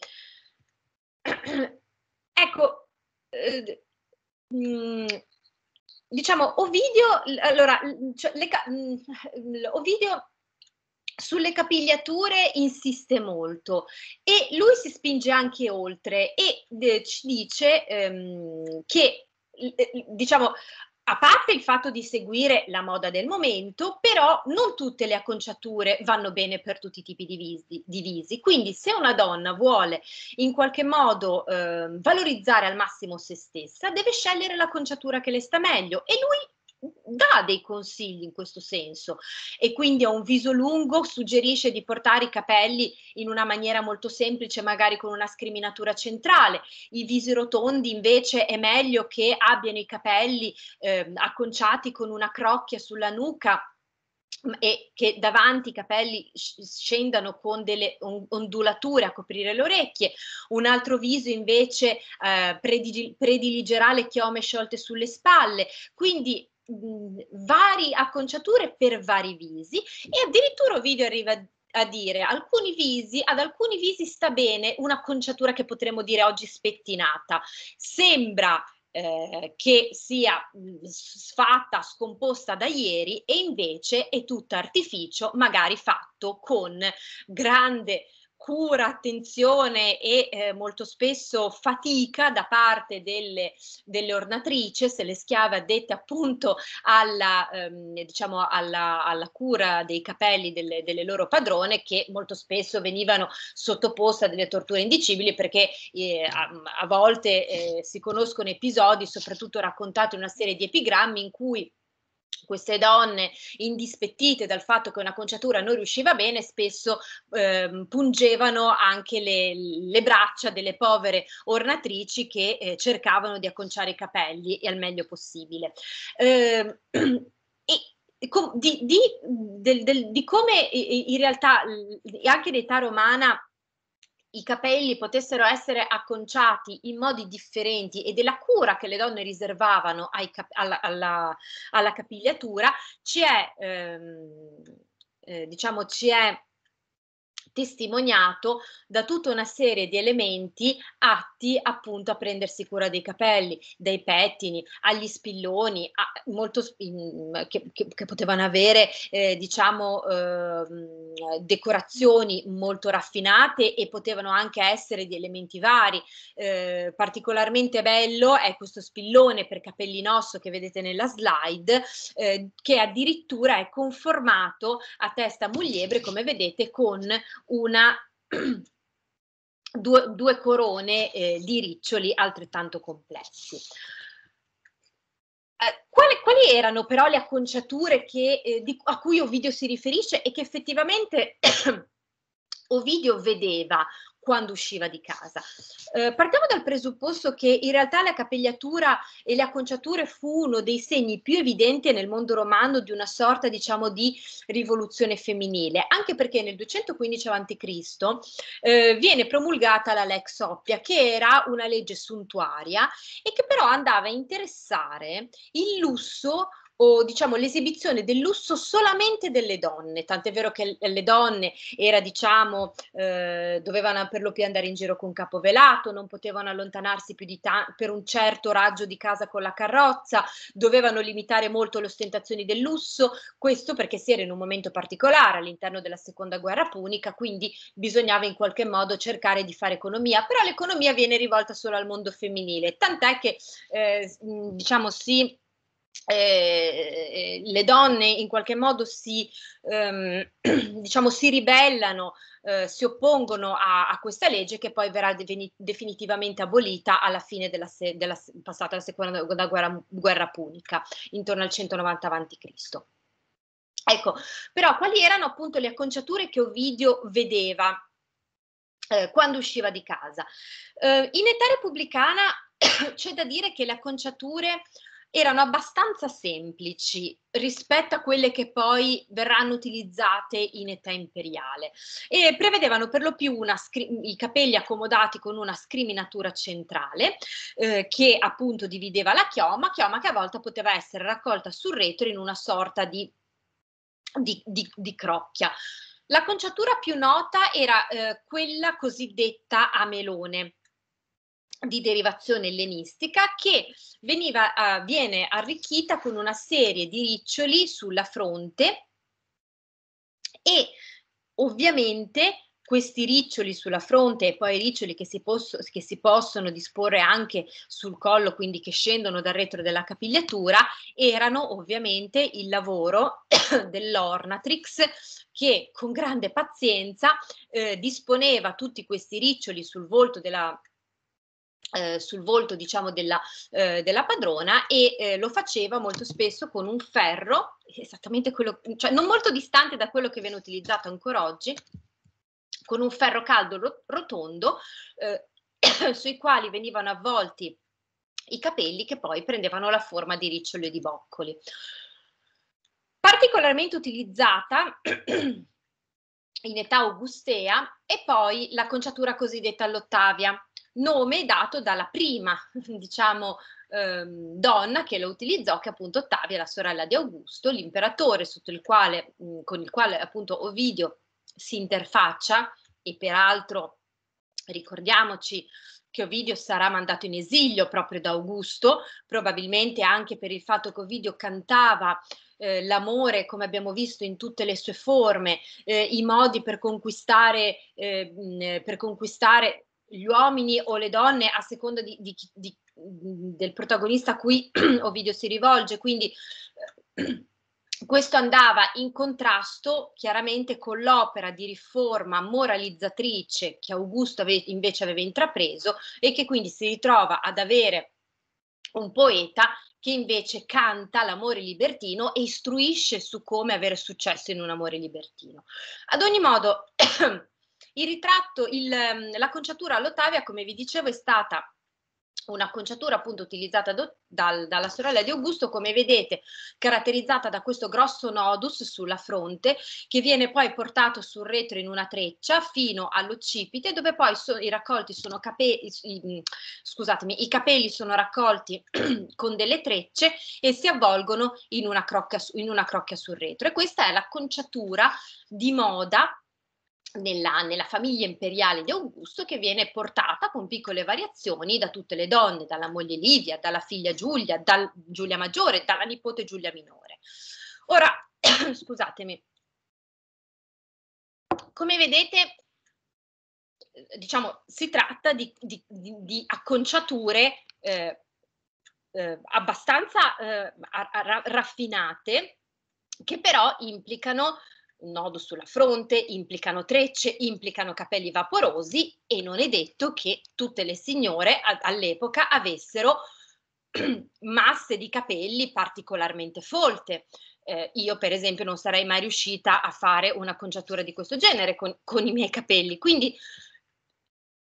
S1: ecco, eh, mm, diciamo Ovidio, allora, cioè, le, mm, Ovidio sulle capigliature insiste molto e lui si spinge anche oltre e eh, ci dice ehm, che eh, diciamo a parte il fatto di seguire la moda del momento, però non tutte le acconciature vanno bene per tutti i tipi di visi. Di visi. Quindi se una donna vuole in qualche modo eh, valorizzare al massimo se stessa, deve scegliere l'acconciatura che le sta meglio e lui dà dei consigli in questo senso e quindi a un viso lungo, suggerisce di portare i capelli in una maniera molto semplice, magari con una scriminatura centrale. I visi rotondi invece è meglio che abbiano i capelli eh, acconciati con una crocchia sulla nuca mm, e che davanti i capelli scendano con delle ondulature a coprire le orecchie, un altro viso invece eh, prediligerà le chiome sciolte sulle spalle, quindi mh, varie acconciature per vari visi e addirittura Ovidio arriva a a dire alcuni visi, ad alcuni visi sta bene un'acconciatura che potremmo dire oggi spettinata. Sembra eh, che sia fatta, scomposta da ieri e invece è tutto artificio, magari fatto con grande cura, attenzione e eh, molto spesso fatica da parte delle, delle ornatrice, se le schiave addette appunto alla, ehm, diciamo alla, alla, cura dei capelli delle, delle, loro padrone che molto spesso venivano sottoposte a delle torture indicibili perché eh, a, a, volte eh, si conoscono episodi, soprattutto raccontati in una serie di epigrammi in cui queste donne indispettite dal fatto che una conciatura non riusciva bene spesso eh, pungevano anche le, le, braccia delle povere ornatrici che eh, cercavano di acconciare i capelli al meglio possibile. Eh, di, di, del, del, di come in realtà anche l'età romana i capelli potessero essere acconciati in modi differenti e della cura che le donne riservavano cap- alla, alla, alla, capigliatura, ci è, ehm, eh, diciamo, ci è testimoniato da tutta una serie di elementi atti appunto a prendersi cura dei capelli, dai pettini, agli spilloni, a, molto, che, che, che, potevano avere eh, diciamo eh, decorazioni molto raffinate e potevano anche essere di elementi vari. Eh, particolarmente bello è questo spillone per capelli in osso che vedete nella slide, eh, che addirittura è conformato a testa muliebre come vedete con una, due, due, corone eh, di riccioli altrettanto complessi. Eh, quali, quali, erano però le acconciature che, eh, di, a cui Ovidio si riferisce e che effettivamente Ovidio vedeva quando usciva di casa. Eh, partiamo dal presupposto che in realtà la capigliatura e le acconciature fu uno dei segni più evidenti nel mondo romano di una sorta, diciamo, di rivoluzione femminile, anche perché nel 215 a.C. Eh, viene promulgata la Lex Oppia, che era una legge suntuaria e che però andava a interessare il lusso o diciamo l'esibizione del lusso solamente delle donne, tant'è vero che le donne era, diciamo, eh, dovevano per lo più andare in giro con capo velato, non potevano allontanarsi più di ta- per un certo raggio di casa con la carrozza, dovevano limitare molto le ostentazioni del lusso, questo perché si era in un momento particolare all'interno della seconda guerra punica, quindi bisognava in qualche modo cercare di fare economia, però l'economia viene rivolta solo al mondo femminile, tant'è che eh, diciamo si eh, le donne in qualche modo si, ehm, diciamo, si ribellano, eh, si oppongono a, a, questa legge che poi verrà deveni- definitivamente abolita alla fine della, se- della se- passata la seconda guerra, guerra punica, intorno al 190 a.C. Ecco, però quali erano appunto le acconciature che Ovidio vedeva eh, quando usciva di casa? Eh, in età repubblicana c'è da dire che le acconciature erano abbastanza semplici rispetto a quelle che poi verranno utilizzate in età imperiale e prevedevano per lo più scri- i capelli accomodati con una scriminatura centrale eh, che appunto divideva la chioma, chioma che a volte poteva essere raccolta sul retro in una sorta di, di, di, di crocchia. L'acconciatura più nota era eh, quella cosiddetta a melone, di derivazione ellenistica che veniva, uh, viene arricchita con una serie di riccioli sulla fronte e ovviamente questi riccioli sulla fronte e poi i riccioli che si, posso, che si, possono disporre anche sul collo, quindi che scendono dal retro della capigliatura, erano ovviamente il lavoro dell'Ornatrix che con grande pazienza eh, disponeva tutti questi riccioli sul volto della eh, sul volto diciamo della, eh, della padrona e eh, lo faceva molto spesso con un ferro esattamente quello cioè non molto distante da quello che viene utilizzato ancora oggi con un ferro caldo rot- rotondo eh, sui quali venivano avvolti i capelli che poi prendevano la forma di riccioli e di boccoli particolarmente utilizzata in età augustea e poi la conciatura cosiddetta all'ottavia nome dato dalla prima, diciamo, ehm, donna che lo utilizzò, che è appunto Ottavia, la sorella di Augusto, l'imperatore sotto il quale, mh, con il quale appunto Ovidio si interfaccia e peraltro ricordiamoci che Ovidio sarà mandato in esilio proprio da Augusto, probabilmente anche per il fatto che Ovidio cantava eh, l'amore, come abbiamo visto, in tutte le sue forme, eh, i modi per conquistare, eh, per conquistare gli uomini o le donne a seconda di, di, di, mm, del protagonista a cui Ovidio si rivolge. Quindi eh, questo andava in contrasto chiaramente con l'opera di riforma moralizzatrice che Augusto ave- invece aveva intrapreso e che quindi si ritrova ad avere un poeta che invece canta l'amore libertino e istruisce su come avere successo in un amore libertino. Ad ogni modo Il ritratto, il, ehm, l'acconciatura all'Ottavia, come vi dicevo, è stata un'acconciatura appunto utilizzata do, dal, dalla sorella di Augusto, come vedete, caratterizzata da questo grosso nodus sulla fronte, che viene poi portato sul retro in una treccia fino all'occipite, dove poi so, i raccolti sono capelli, mm, scusatemi, i capelli sono raccolti con delle trecce e si avvolgono in una, crocca, in una crocchia sul retro. E questa è l'acconciatura di moda nella, nella, famiglia imperiale di Augusto che viene portata con piccole variazioni da tutte le donne, dalla moglie Livia, dalla figlia Giulia, da Giulia Maggiore, dalla nipote Giulia Minore. Ora, scusatemi, come vedete, eh, diciamo, si tratta di, di, di acconciature eh, eh, abbastanza eh, raffinate, che però implicano un nodo sulla fronte, implicano trecce, implicano capelli vaporosi e non è detto che tutte le signore all'epoca avessero masse di capelli particolarmente folte. Eh, io per esempio non sarei mai riuscita a fare un'acconciatura di questo genere con, con i miei capelli, quindi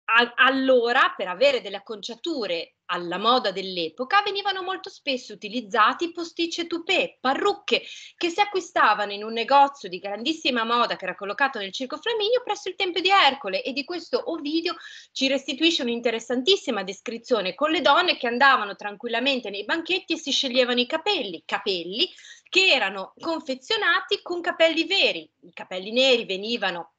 S1: a, allora per avere delle acconciature alla moda dell'epoca venivano molto spesso utilizzati posticce toupé, parrucche che si acquistavano in un negozio di grandissima moda che era collocato nel Circo Flaminio presso il Tempio di Ercole e di questo Ovidio ci restituisce un'interessantissima descrizione con le donne che andavano tranquillamente nei banchetti e si sceglievano i capelli, capelli che erano confezionati con capelli veri, i capelli neri venivano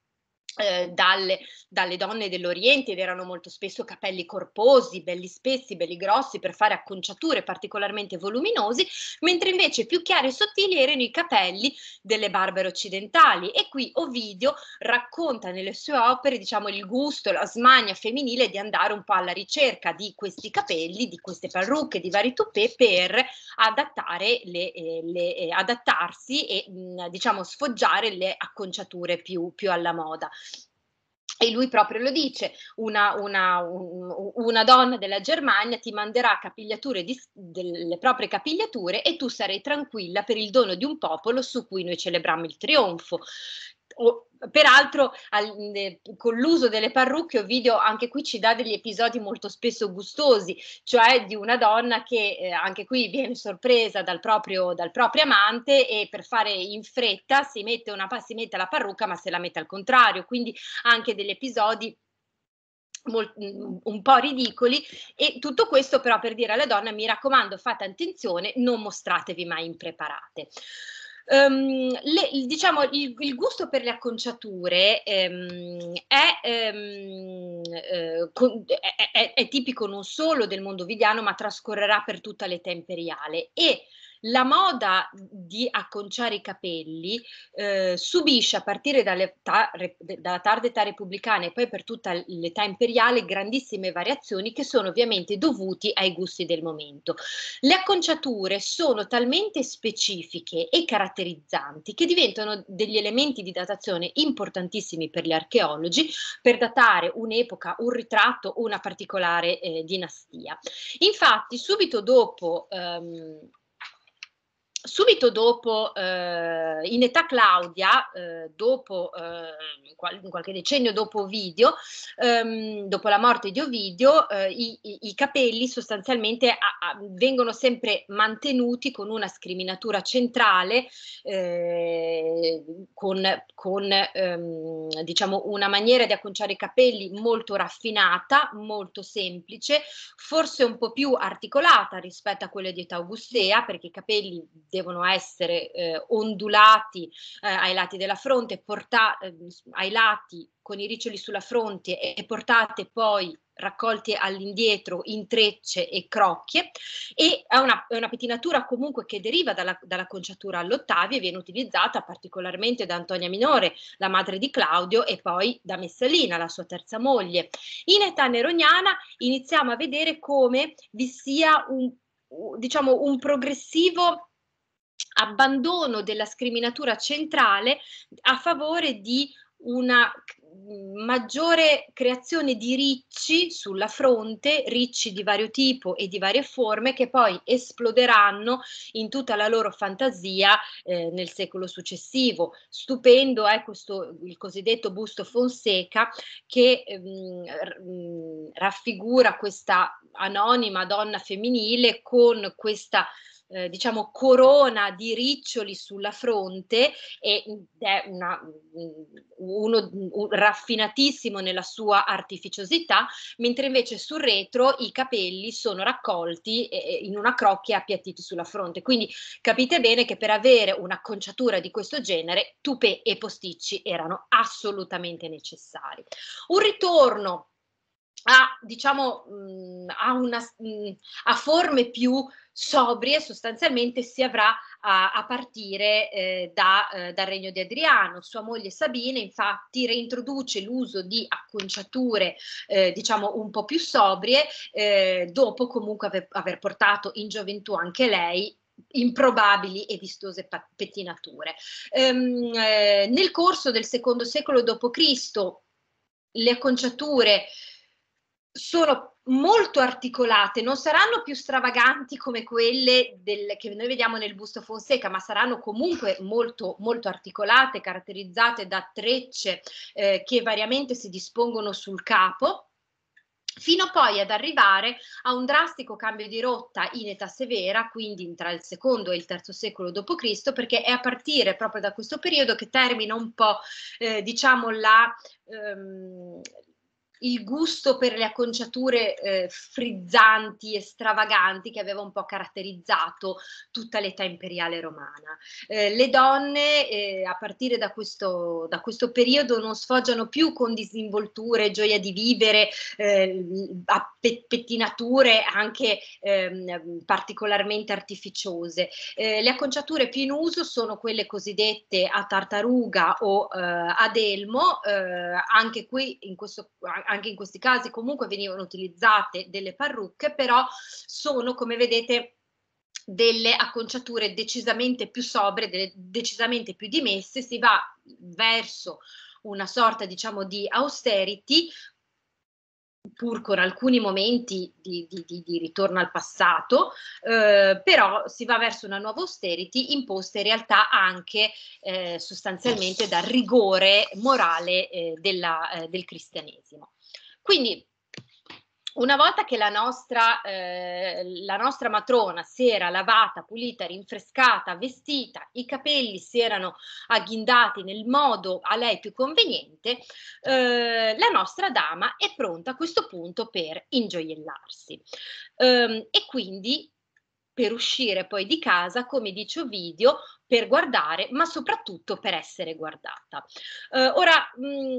S1: eh, dalle, dalle, donne dell'Oriente ed erano molto spesso capelli corposi, belli spessi, belli grossi per fare acconciature particolarmente voluminosi, mentre invece più chiari e sottili erano i capelli delle barbare occidentali e qui Ovidio racconta nelle sue opere diciamo il gusto, la smania femminile di andare un po' alla ricerca di questi capelli, di queste parrucche, di vari toupé per adattare le, eh, le eh, adattarsi e mh, mm, diciamo sfoggiare le acconciature più, più alla moda. E lui proprio lo dice, una, una, un, una donna della Germania ti manderà capigliature di, delle proprie capigliature e tu sarai tranquilla per il dono di un popolo su cui noi celebriamo il trionfo. O, peraltro al, de, eh, con l'uso delle parrucche Ovidio anche qui ci dà degli episodi molto spesso gustosi, cioè di una donna che eh, anche qui viene sorpresa dal proprio, dal proprio, amante e per fare in fretta si mette, una, si mette la parrucca ma se la mette al contrario, quindi anche degli episodi mm, un po' ridicoli e tutto questo però per dire alle donne mi raccomando fate attenzione non mostratevi mai impreparate Um, le, diciamo, il, il, gusto per le acconciature um, è, um, eh, è, è, è, tipico non solo del mondo vidiano, ma trascorrerà per tutta l'età imperiale e la moda di acconciare i capelli eh, subisce a partire ta- re- dalla tarda età repubblicana e poi per tutta l'età imperiale grandissime variazioni che sono ovviamente dovute ai gusti del momento. Le acconciature sono talmente specifiche e caratterizzanti che diventano degli elementi di datazione importantissimi per gli archeologi per datare un'epoca, un ritratto, o una particolare eh, dinastia. Infatti, subito dopo ehm, subito dopo, eh, in età Claudia, eh, dopo, eh, qual- qualche decennio dopo Ovidio, ehm, dopo la morte di Ovidio, eh, i-, i-, capelli sostanzialmente a- a- vengono sempre mantenuti con una scriminatura centrale, eh, con, con ehm, diciamo una maniera di acconciare i capelli molto raffinata, molto semplice, forse un po' più articolata rispetto a quelle di età augustea, perché i capelli devono essere eh, ondulati eh, ai lati della fronte, porta- ehm, ai lati con i riccioli sulla fronte e portate poi raccolti all'indietro in trecce e crocchie e è una, è una pettinatura comunque che deriva dalla, dalla conciatura all'ottavia e viene utilizzata particolarmente da Antonia Minore, la madre di Claudio e poi da Messalina, la sua terza moglie. In età neroniana iniziamo a vedere come vi sia un, diciamo, un progressivo abbandono della scriminatura centrale a favore di una maggiore creazione di ricci sulla fronte, ricci di vario tipo e di varie forme che poi esploderanno in tutta la loro fantasia eh, nel secolo successivo. Stupendo è eh, questo, il cosiddetto busto Fonseca che ehm, mm, raffigura questa anonima donna femminile con questa eh, diciamo corona di riccioli sulla fronte e mm, è una, mm, mm, uno un, raffinatissimo nella sua artificiosità, mentre invece sul retro i capelli sono raccolti eh, eh in una crocchia appiattiti sulla fronte. Quindi capite bene che per avere un'acconciatura di questo genere, tupè e posticci erano assolutamente necessari. Un ritorno ha, diciamo, mh, mm, ha, una, mh, mm, ha forme più sobrie sostanzialmente si avrà a, a partire eh, da, eh, dal regno di Adriano. Sua moglie Sabine infatti reintroduce l'uso di acconciature eh, diciamo un po' più sobrie eh, dopo comunque ave, aver portato in gioventù anche lei improbabili e vistose pettinature. Ehm, eh, nel corso del secondo secolo d.C. le acconciature sono molto articolate, non saranno più stravaganti come quelle del, che noi vediamo nel busto Fonseca, ma saranno comunque molto, molto articolate, caratterizzate da trecce eh, che variamente si dispongono sul capo fino poi ad arrivare a un drastico cambio di rotta in età severa, quindi tra il secondo e il terzo secolo d.C., perché è a partire proprio da questo periodo che termina un po', eh, diciamo, la, ehm, il gusto per le acconciature eh, frizzanti e stravaganti che aveva un po' caratterizzato tutta l'età imperiale romana. Eh, le donne eh, a partire da questo, da questo, periodo non sfoggiano più con disinvolture, gioia di vivere, eh, pettinature anche ehm, particolarmente artificiose. Eh, le acconciature più in uso sono quelle cosiddette a tartaruga o eh, a delmo, anche qui in questo anche in questi casi comunque venivano utilizzate delle parrucche, però sono come vedete delle acconciature decisamente più sobre, delle, decisamente più dimesse, si va verso una sorta diciamo di austerity pur con alcuni momenti di, di, di, di ritorno al passato, eh, però si va verso una nuova austerity imposta in realtà anche eh, sostanzialmente dal rigore morale eh, della, eh, del cristianesimo. Quindi una volta che la nostra, eh, la nostra, matrona si era lavata, pulita, rinfrescata, vestita, i capelli si erano agghindati nel modo a lei più conveniente, eh, la nostra dama è pronta a questo punto per ingioiellarsi. Eh, e quindi per uscire poi di casa, come dice Ovidio, per guardare, ma soprattutto per essere guardata. Eh, ora, mh,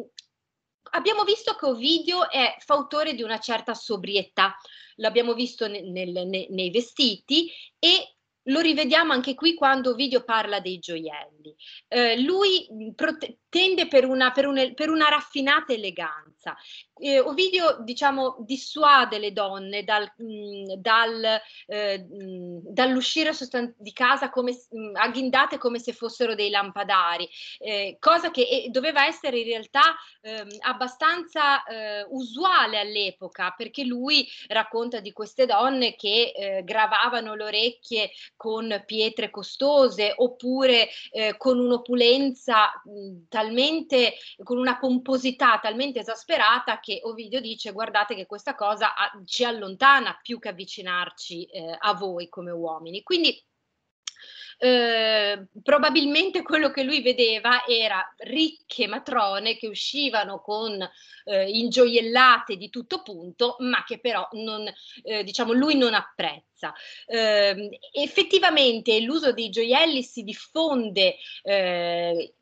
S1: Abbiamo visto che Ovidio è fautore di una certa sobrietà, l'abbiamo visto nel, nel, nei vestiti e lo rivediamo anche qui quando Ovidio parla dei gioielli. Eh, lui mm, prote- tende per una, per, un, per una, raffinata eleganza. Eh, Ovidio, diciamo, dissuade le donne dal, mh, mm, dal, eh, mh, mm, dall'uscire sostan- di casa come, mh, agghindate come se fossero dei lampadari, eh, cosa che doveva essere in realtà ehm, abbastanza eh, usuale all'epoca, perché lui racconta di queste donne che eh, gravavano le orecchie con pietre costose oppure eh, con un'opulenza mh, talmente, con una pomposità talmente esasperata che Ovidio dice guardate che questa cosa a, ah, ci allontana più che avvicinarci eh, a voi come uomini. Quindi eh, probabilmente quello che lui vedeva era ricche matrone che uscivano con eh, ingioiellate di tutto punto, ma che però non, eh, diciamo, lui non apprezza. Eh, effettivamente l'uso dei gioielli si diffonde eh,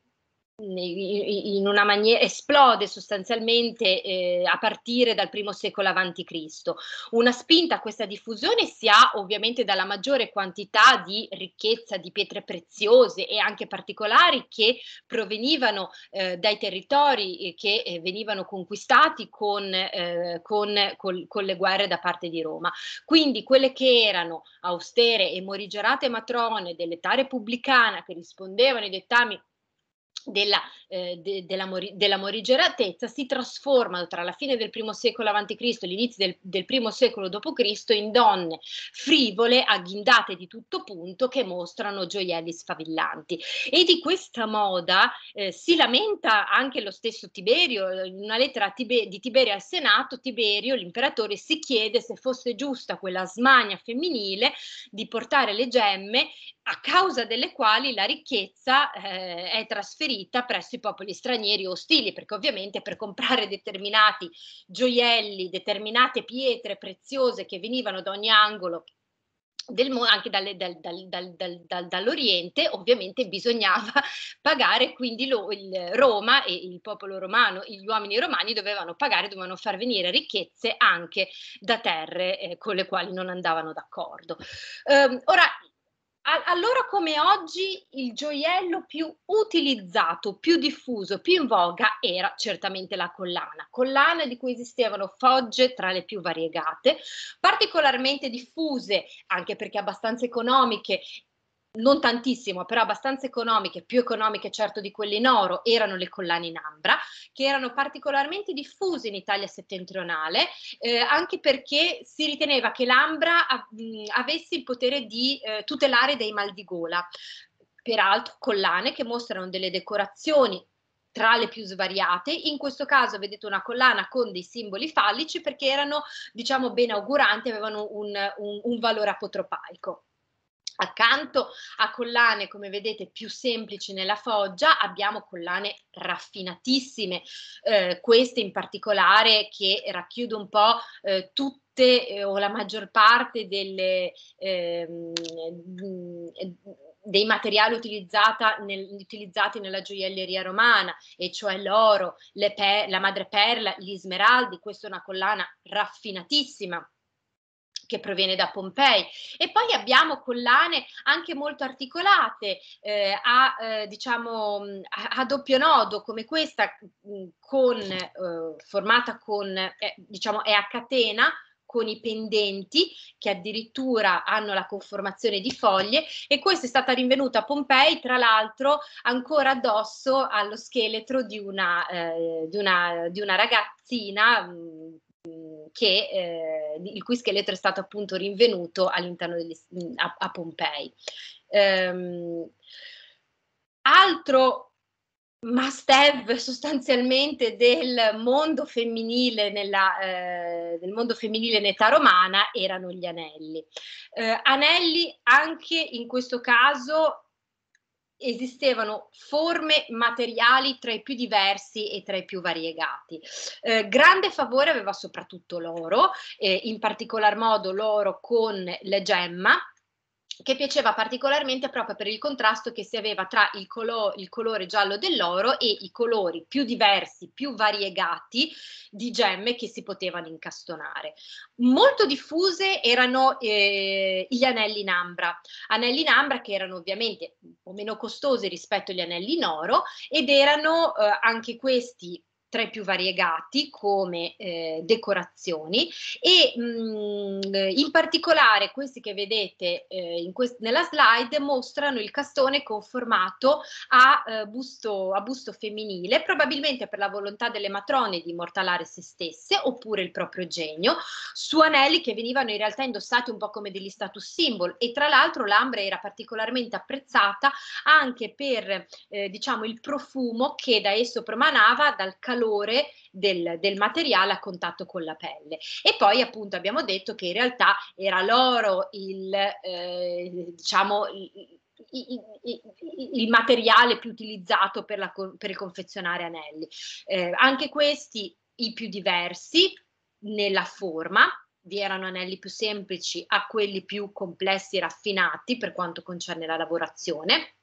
S1: in una maniera esplode sostanzialmente eh, a partire dal primo secolo avanti Cristo. Una spinta a questa diffusione si ha ovviamente dalla maggiore quantità di ricchezza di pietre preziose e anche particolari che provenivano eh, dai territori eh, che eh, venivano conquistati con, eh, con, col, con le guerre da parte di Roma. Quindi quelle che erano austere e morigerate matrone dell'età repubblicana che rispondevano ai dettami della, eh, de, della, mori, della, morigeratezza si trasformano tra la fine del primo secolo a.C. e l'inizio del, del primo secolo d.C. in donne frivole, agghindate di tutto punto, che mostrano gioielli sfavillanti. E di questa moda eh, si lamenta anche lo stesso Tiberio. Eh, in una lettera Tiber- di Tiberio al Senato, Tiberio, l'imperatore, si chiede se fosse giusta quella smania femminile di portare le gemme a causa delle quali la ricchezza eh, è trasferita presso i popoli stranieri ostili, perché ovviamente per comprare determinati gioielli, determinate pietre preziose che venivano da ogni angolo del, anche dalle, dal, dal, dal, dall'Oriente, ovviamente bisognava pagare, quindi lo, il, Roma e il popolo romano, gli uomini romani dovevano pagare, dovevano far venire ricchezze anche da terre eh, con le quali non andavano d'accordo. Eh, ora, allora come oggi il gioiello più utilizzato, più diffuso, più in voga era certamente la collana, collana di cui esistevano fogge tra le più variegate, particolarmente diffuse anche perché abbastanza economiche non tantissimo, però abbastanza economiche, più economiche certo di quelle in oro, erano le collane in ambra, che erano particolarmente diffuse in Italia settentrionale, eh, anche perché si riteneva che l'ambra mh, avesse il potere di eh, tutelare dei mal di gola. Peraltro collane che mostrano delle decorazioni tra le più svariate. In questo caso vedete una collana con dei simboli fallici perché erano, diciamo, ben auguranti, avevano un, un, un valore apotropaico. Accanto a collane, come vedete, più semplici nella foggia, abbiamo collane raffinatissime, eh, queste in particolare che racchiudono un po' eh, tutte eh, o la maggior parte delle, ehm, mm, dei materiali nel, utilizzati nella gioielleria romana, e cioè l'oro, la madreperla, gli smeraldi, questa è una collana raffinatissima che proviene da Pompei e poi abbiamo collane anche molto articolate eh, a, eh, diciamo, a, a, doppio nodo come questa mm, con, eh, formata con eh, diciamo è a catena con i pendenti che addirittura hanno la conformazione di foglie e questa è stata rinvenuta a Pompei tra l'altro ancora addosso allo scheletro di una, eh, di una, di una ragazzina mh, mm, che, eh, il cui scheletro è stato appunto rinvenuto all'interno degli, a, a, Pompei. Ehm, altro must have sostanzialmente del mondo femminile, nella, eh, del mondo femminile in età romana erano gli anelli. Eh, anelli anche in questo caso esistevano forme materiali tra i più diversi e tra i più variegati. Eh, grande favore aveva soprattutto l'oro, eh, in particolar modo l'oro con le gemma che piaceva particolarmente proprio per il contrasto che si aveva tra il, colo- il colore giallo dell'oro e i colori più diversi, più variegati di gemme che si potevano incastonare. Molto diffuse erano eh, gli anelli in ambra, anelli in ambra che erano ovviamente un po' meno costosi rispetto agli anelli in oro ed erano eh, anche questi tra i più variegati come eh, decorazioni e mh, mm, in particolare questi che vedete eh, quest- nella slide mostrano il castone conformato a, eh, busto, a, busto, femminile probabilmente per la volontà delle matrone di immortalare se stesse oppure il proprio genio su anelli che venivano in realtà indossati un po' come degli status symbol e tra l'altro l'ambra era particolarmente apprezzata anche per eh, diciamo il profumo che da esso promanava dal calore calore del, del, materiale a contatto con la pelle. E poi appunto abbiamo detto che in realtà era l'oro il, eh, diciamo, il, il, il materiale più utilizzato per, la, per confezionare anelli. Eh, anche questi i più diversi nella forma, vi erano anelli più semplici a quelli più complessi e raffinati per quanto concerne la lavorazione.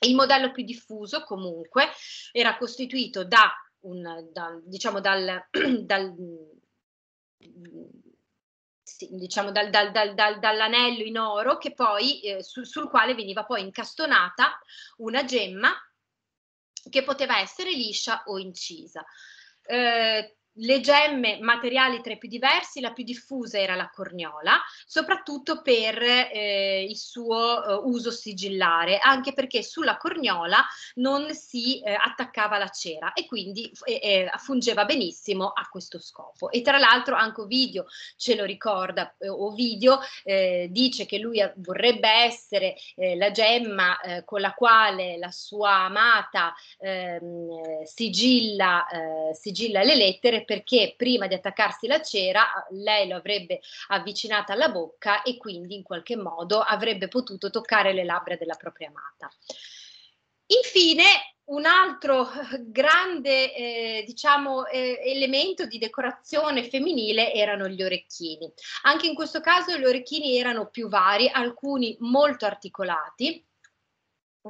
S1: Il modello più diffuso comunque era costituito da un, da, diciamo dal, dal diciamo dal, dal, dal, dall'anello in oro che poi eh, sul, sul quale veniva poi incastonata una gemma che poteva essere liscia o incisa. Eh, le gemme materiali tra i più diversi, la più diffusa era la corniola, soprattutto per eh, il suo eh, uso sigillare, anche perché sulla corniola non si eh, attaccava la cera e quindi eh, eh, fungeva benissimo a questo scopo. E tra l'altro anche Ovidio ce lo ricorda, eh, Ovidio dice che lui vorrebbe essere la gemma con la quale la sua amata ehm, sigilla, sigilla le lettere perché prima di attaccarsi la cera lei lo avrebbe avvicinata alla bocca e quindi in qualche modo avrebbe potuto toccare le labbra della propria amata. Infine, un altro grande eh, diciamo, eh, elemento di decorazione femminile erano gli orecchini. Anche in questo caso gli orecchini erano più vari, alcuni molto articolati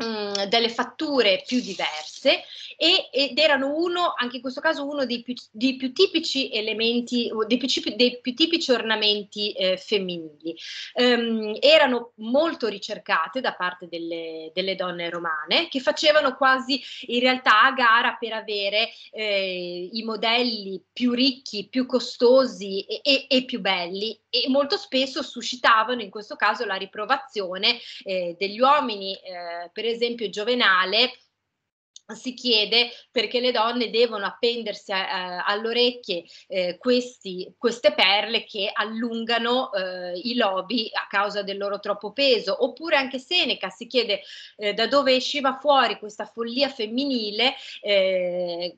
S1: Mm, delle fatture più diverse e, ed erano uno, anche in questo caso, uno dei più, dei più tipici elementi, dei più, dei più tipici ornamenti eh, femminili. Um, erano molto ricercate da parte delle, delle, donne romane che facevano quasi in realtà a gara per avere eh, i modelli più ricchi, più costosi e, e, e, più belli e molto spesso suscitavano in questo caso la riprovazione eh, degli uomini, eh, per esempio giovenale si chiede perché le donne devono appendersi a, eh, alle orecchie eh, queste perle che allungano eh, i lobi a causa del loro troppo peso. Oppure anche Seneca si chiede eh, da dove esciva fuori questa follia femminile eh,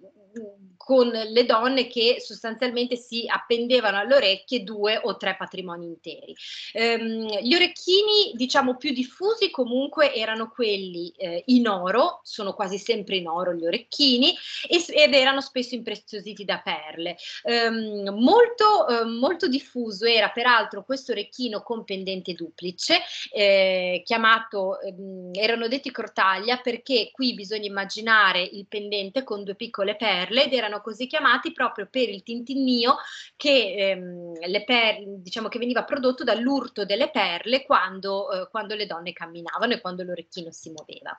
S1: con le donne che sostanzialmente si appendevano alle orecchie due o tre patrimoni interi. Ehm, gli orecchini, diciamo, più diffusi comunque erano quelli eh, in oro, sono quasi sempre in oro gli orecchini, ed erano spesso impreziositi da perle. Ehm, molto, eh, molto, diffuso era peraltro questo orecchino con pendente duplice, eh, chiamato, ehm, erano detti crotaglia perché qui bisogna immaginare il pendente con due piccole perle perle ed erano così chiamati proprio per il tintinnio che, ehm, le per, diciamo, che veniva prodotto dall'urto delle perle quando, eh, quando le donne camminavano e quando l'orecchino si muoveva.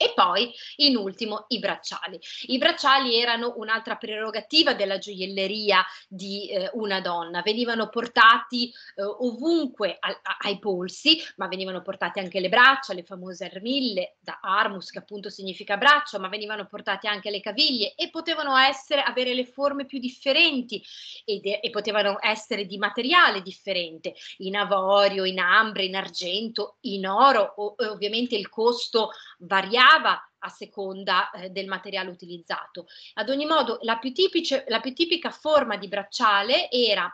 S1: E poi, in ultimo, i bracciali. I bracciali erano un'altra prerogativa della gioielleria di eh, una donna, venivano portati eh, ovunque a, a, ai polsi, ma venivano portate anche le braccia, le famose armille, da armus che appunto significa braccio, ma venivano portate anche le caviglie e potevano essere, avere le forme più differenti ed, e potevano essere di materiale differente, in avorio, in ambre, in argento, in oro, o, ovviamente il costo variava a seconda eh, del materiale utilizzato. Ad ogni modo, la più, tipice, la più tipica forma di bracciale era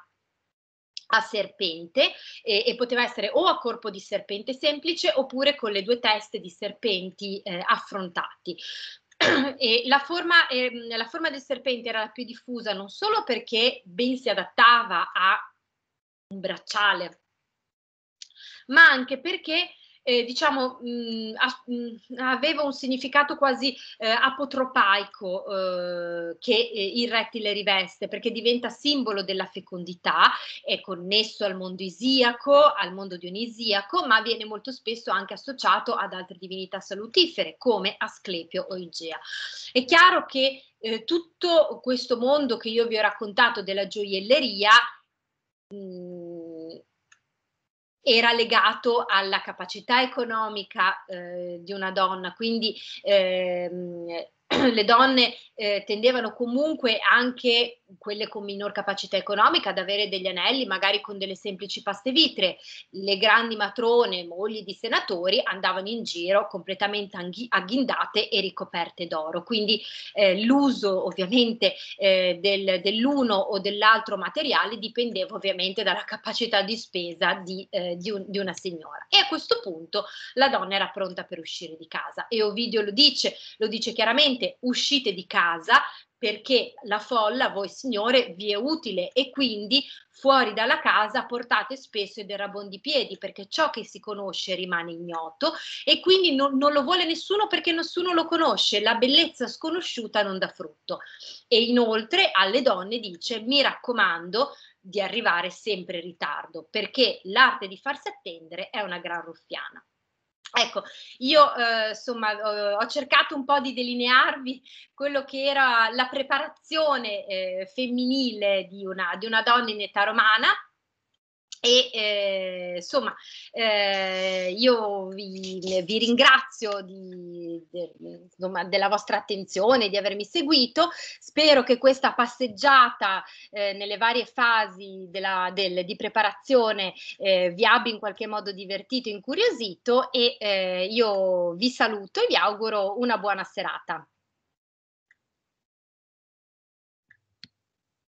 S1: a serpente eh, e, poteva essere o a corpo di serpente semplice oppure con le due teste di serpenti eh, affrontati. La forma, ehm, la forma del serpente era la più diffusa non solo perché ben si adattava a un bracciale, ma anche perché eh, diciamo, mh, mm, a, mh, mm, aveva un significato quasi eh, apotropaico eh, che eh, il rettile riveste, perché diventa simbolo della fecondità, è connesso al mondo isiaco, al mondo dionisiaco, ma viene molto spesso anche associato ad altre divinità salutifere come Asclepio o Igea. È chiaro che eh, tutto questo mondo che io vi ho raccontato della gioielleria mh, mm, era legato alla capacità economica eh, di una donna, quindi ehm, le donne eh, tendevano comunque anche quelle con minor capacità economica ad avere degli anelli magari con delle semplici paste vitre. Le grandi matrone, mogli di senatori, andavano in giro completamente agghindate e ricoperte d'oro. Quindi eh, l'uso ovviamente eh, del, dell'uno o dell'altro materiale dipendeva ovviamente dalla capacità di spesa di, eh, di, un, di una signora. E a questo punto la donna era pronta per uscire di casa e Ovidio lo dice, lo dice chiaramente, uscite di casa perché la folla, voi signore, vi è utile e quindi fuori dalla casa portate spesso i derabondi piedi perché ciò che si conosce rimane ignoto e quindi non, non, lo vuole nessuno perché nessuno lo conosce, la bellezza sconosciuta non dà frutto. E inoltre alle donne dice mi raccomando di arrivare sempre in ritardo perché l'arte di farsi attendere è una gran ruffiana. Ecco, io eh, insomma eh, ho cercato un po' di delinearvi quello che era la preparazione eh, femminile di una, di una donna in età romana e eh, insomma, eh, io vi, vi ringrazio di, de, insomma, della vostra attenzione, di avermi seguito. Spero che questa passeggiata eh, nelle varie fasi della, del, di preparazione eh, vi abbia in qualche modo divertito, incuriosito e eh, io vi saluto e vi auguro una buona serata.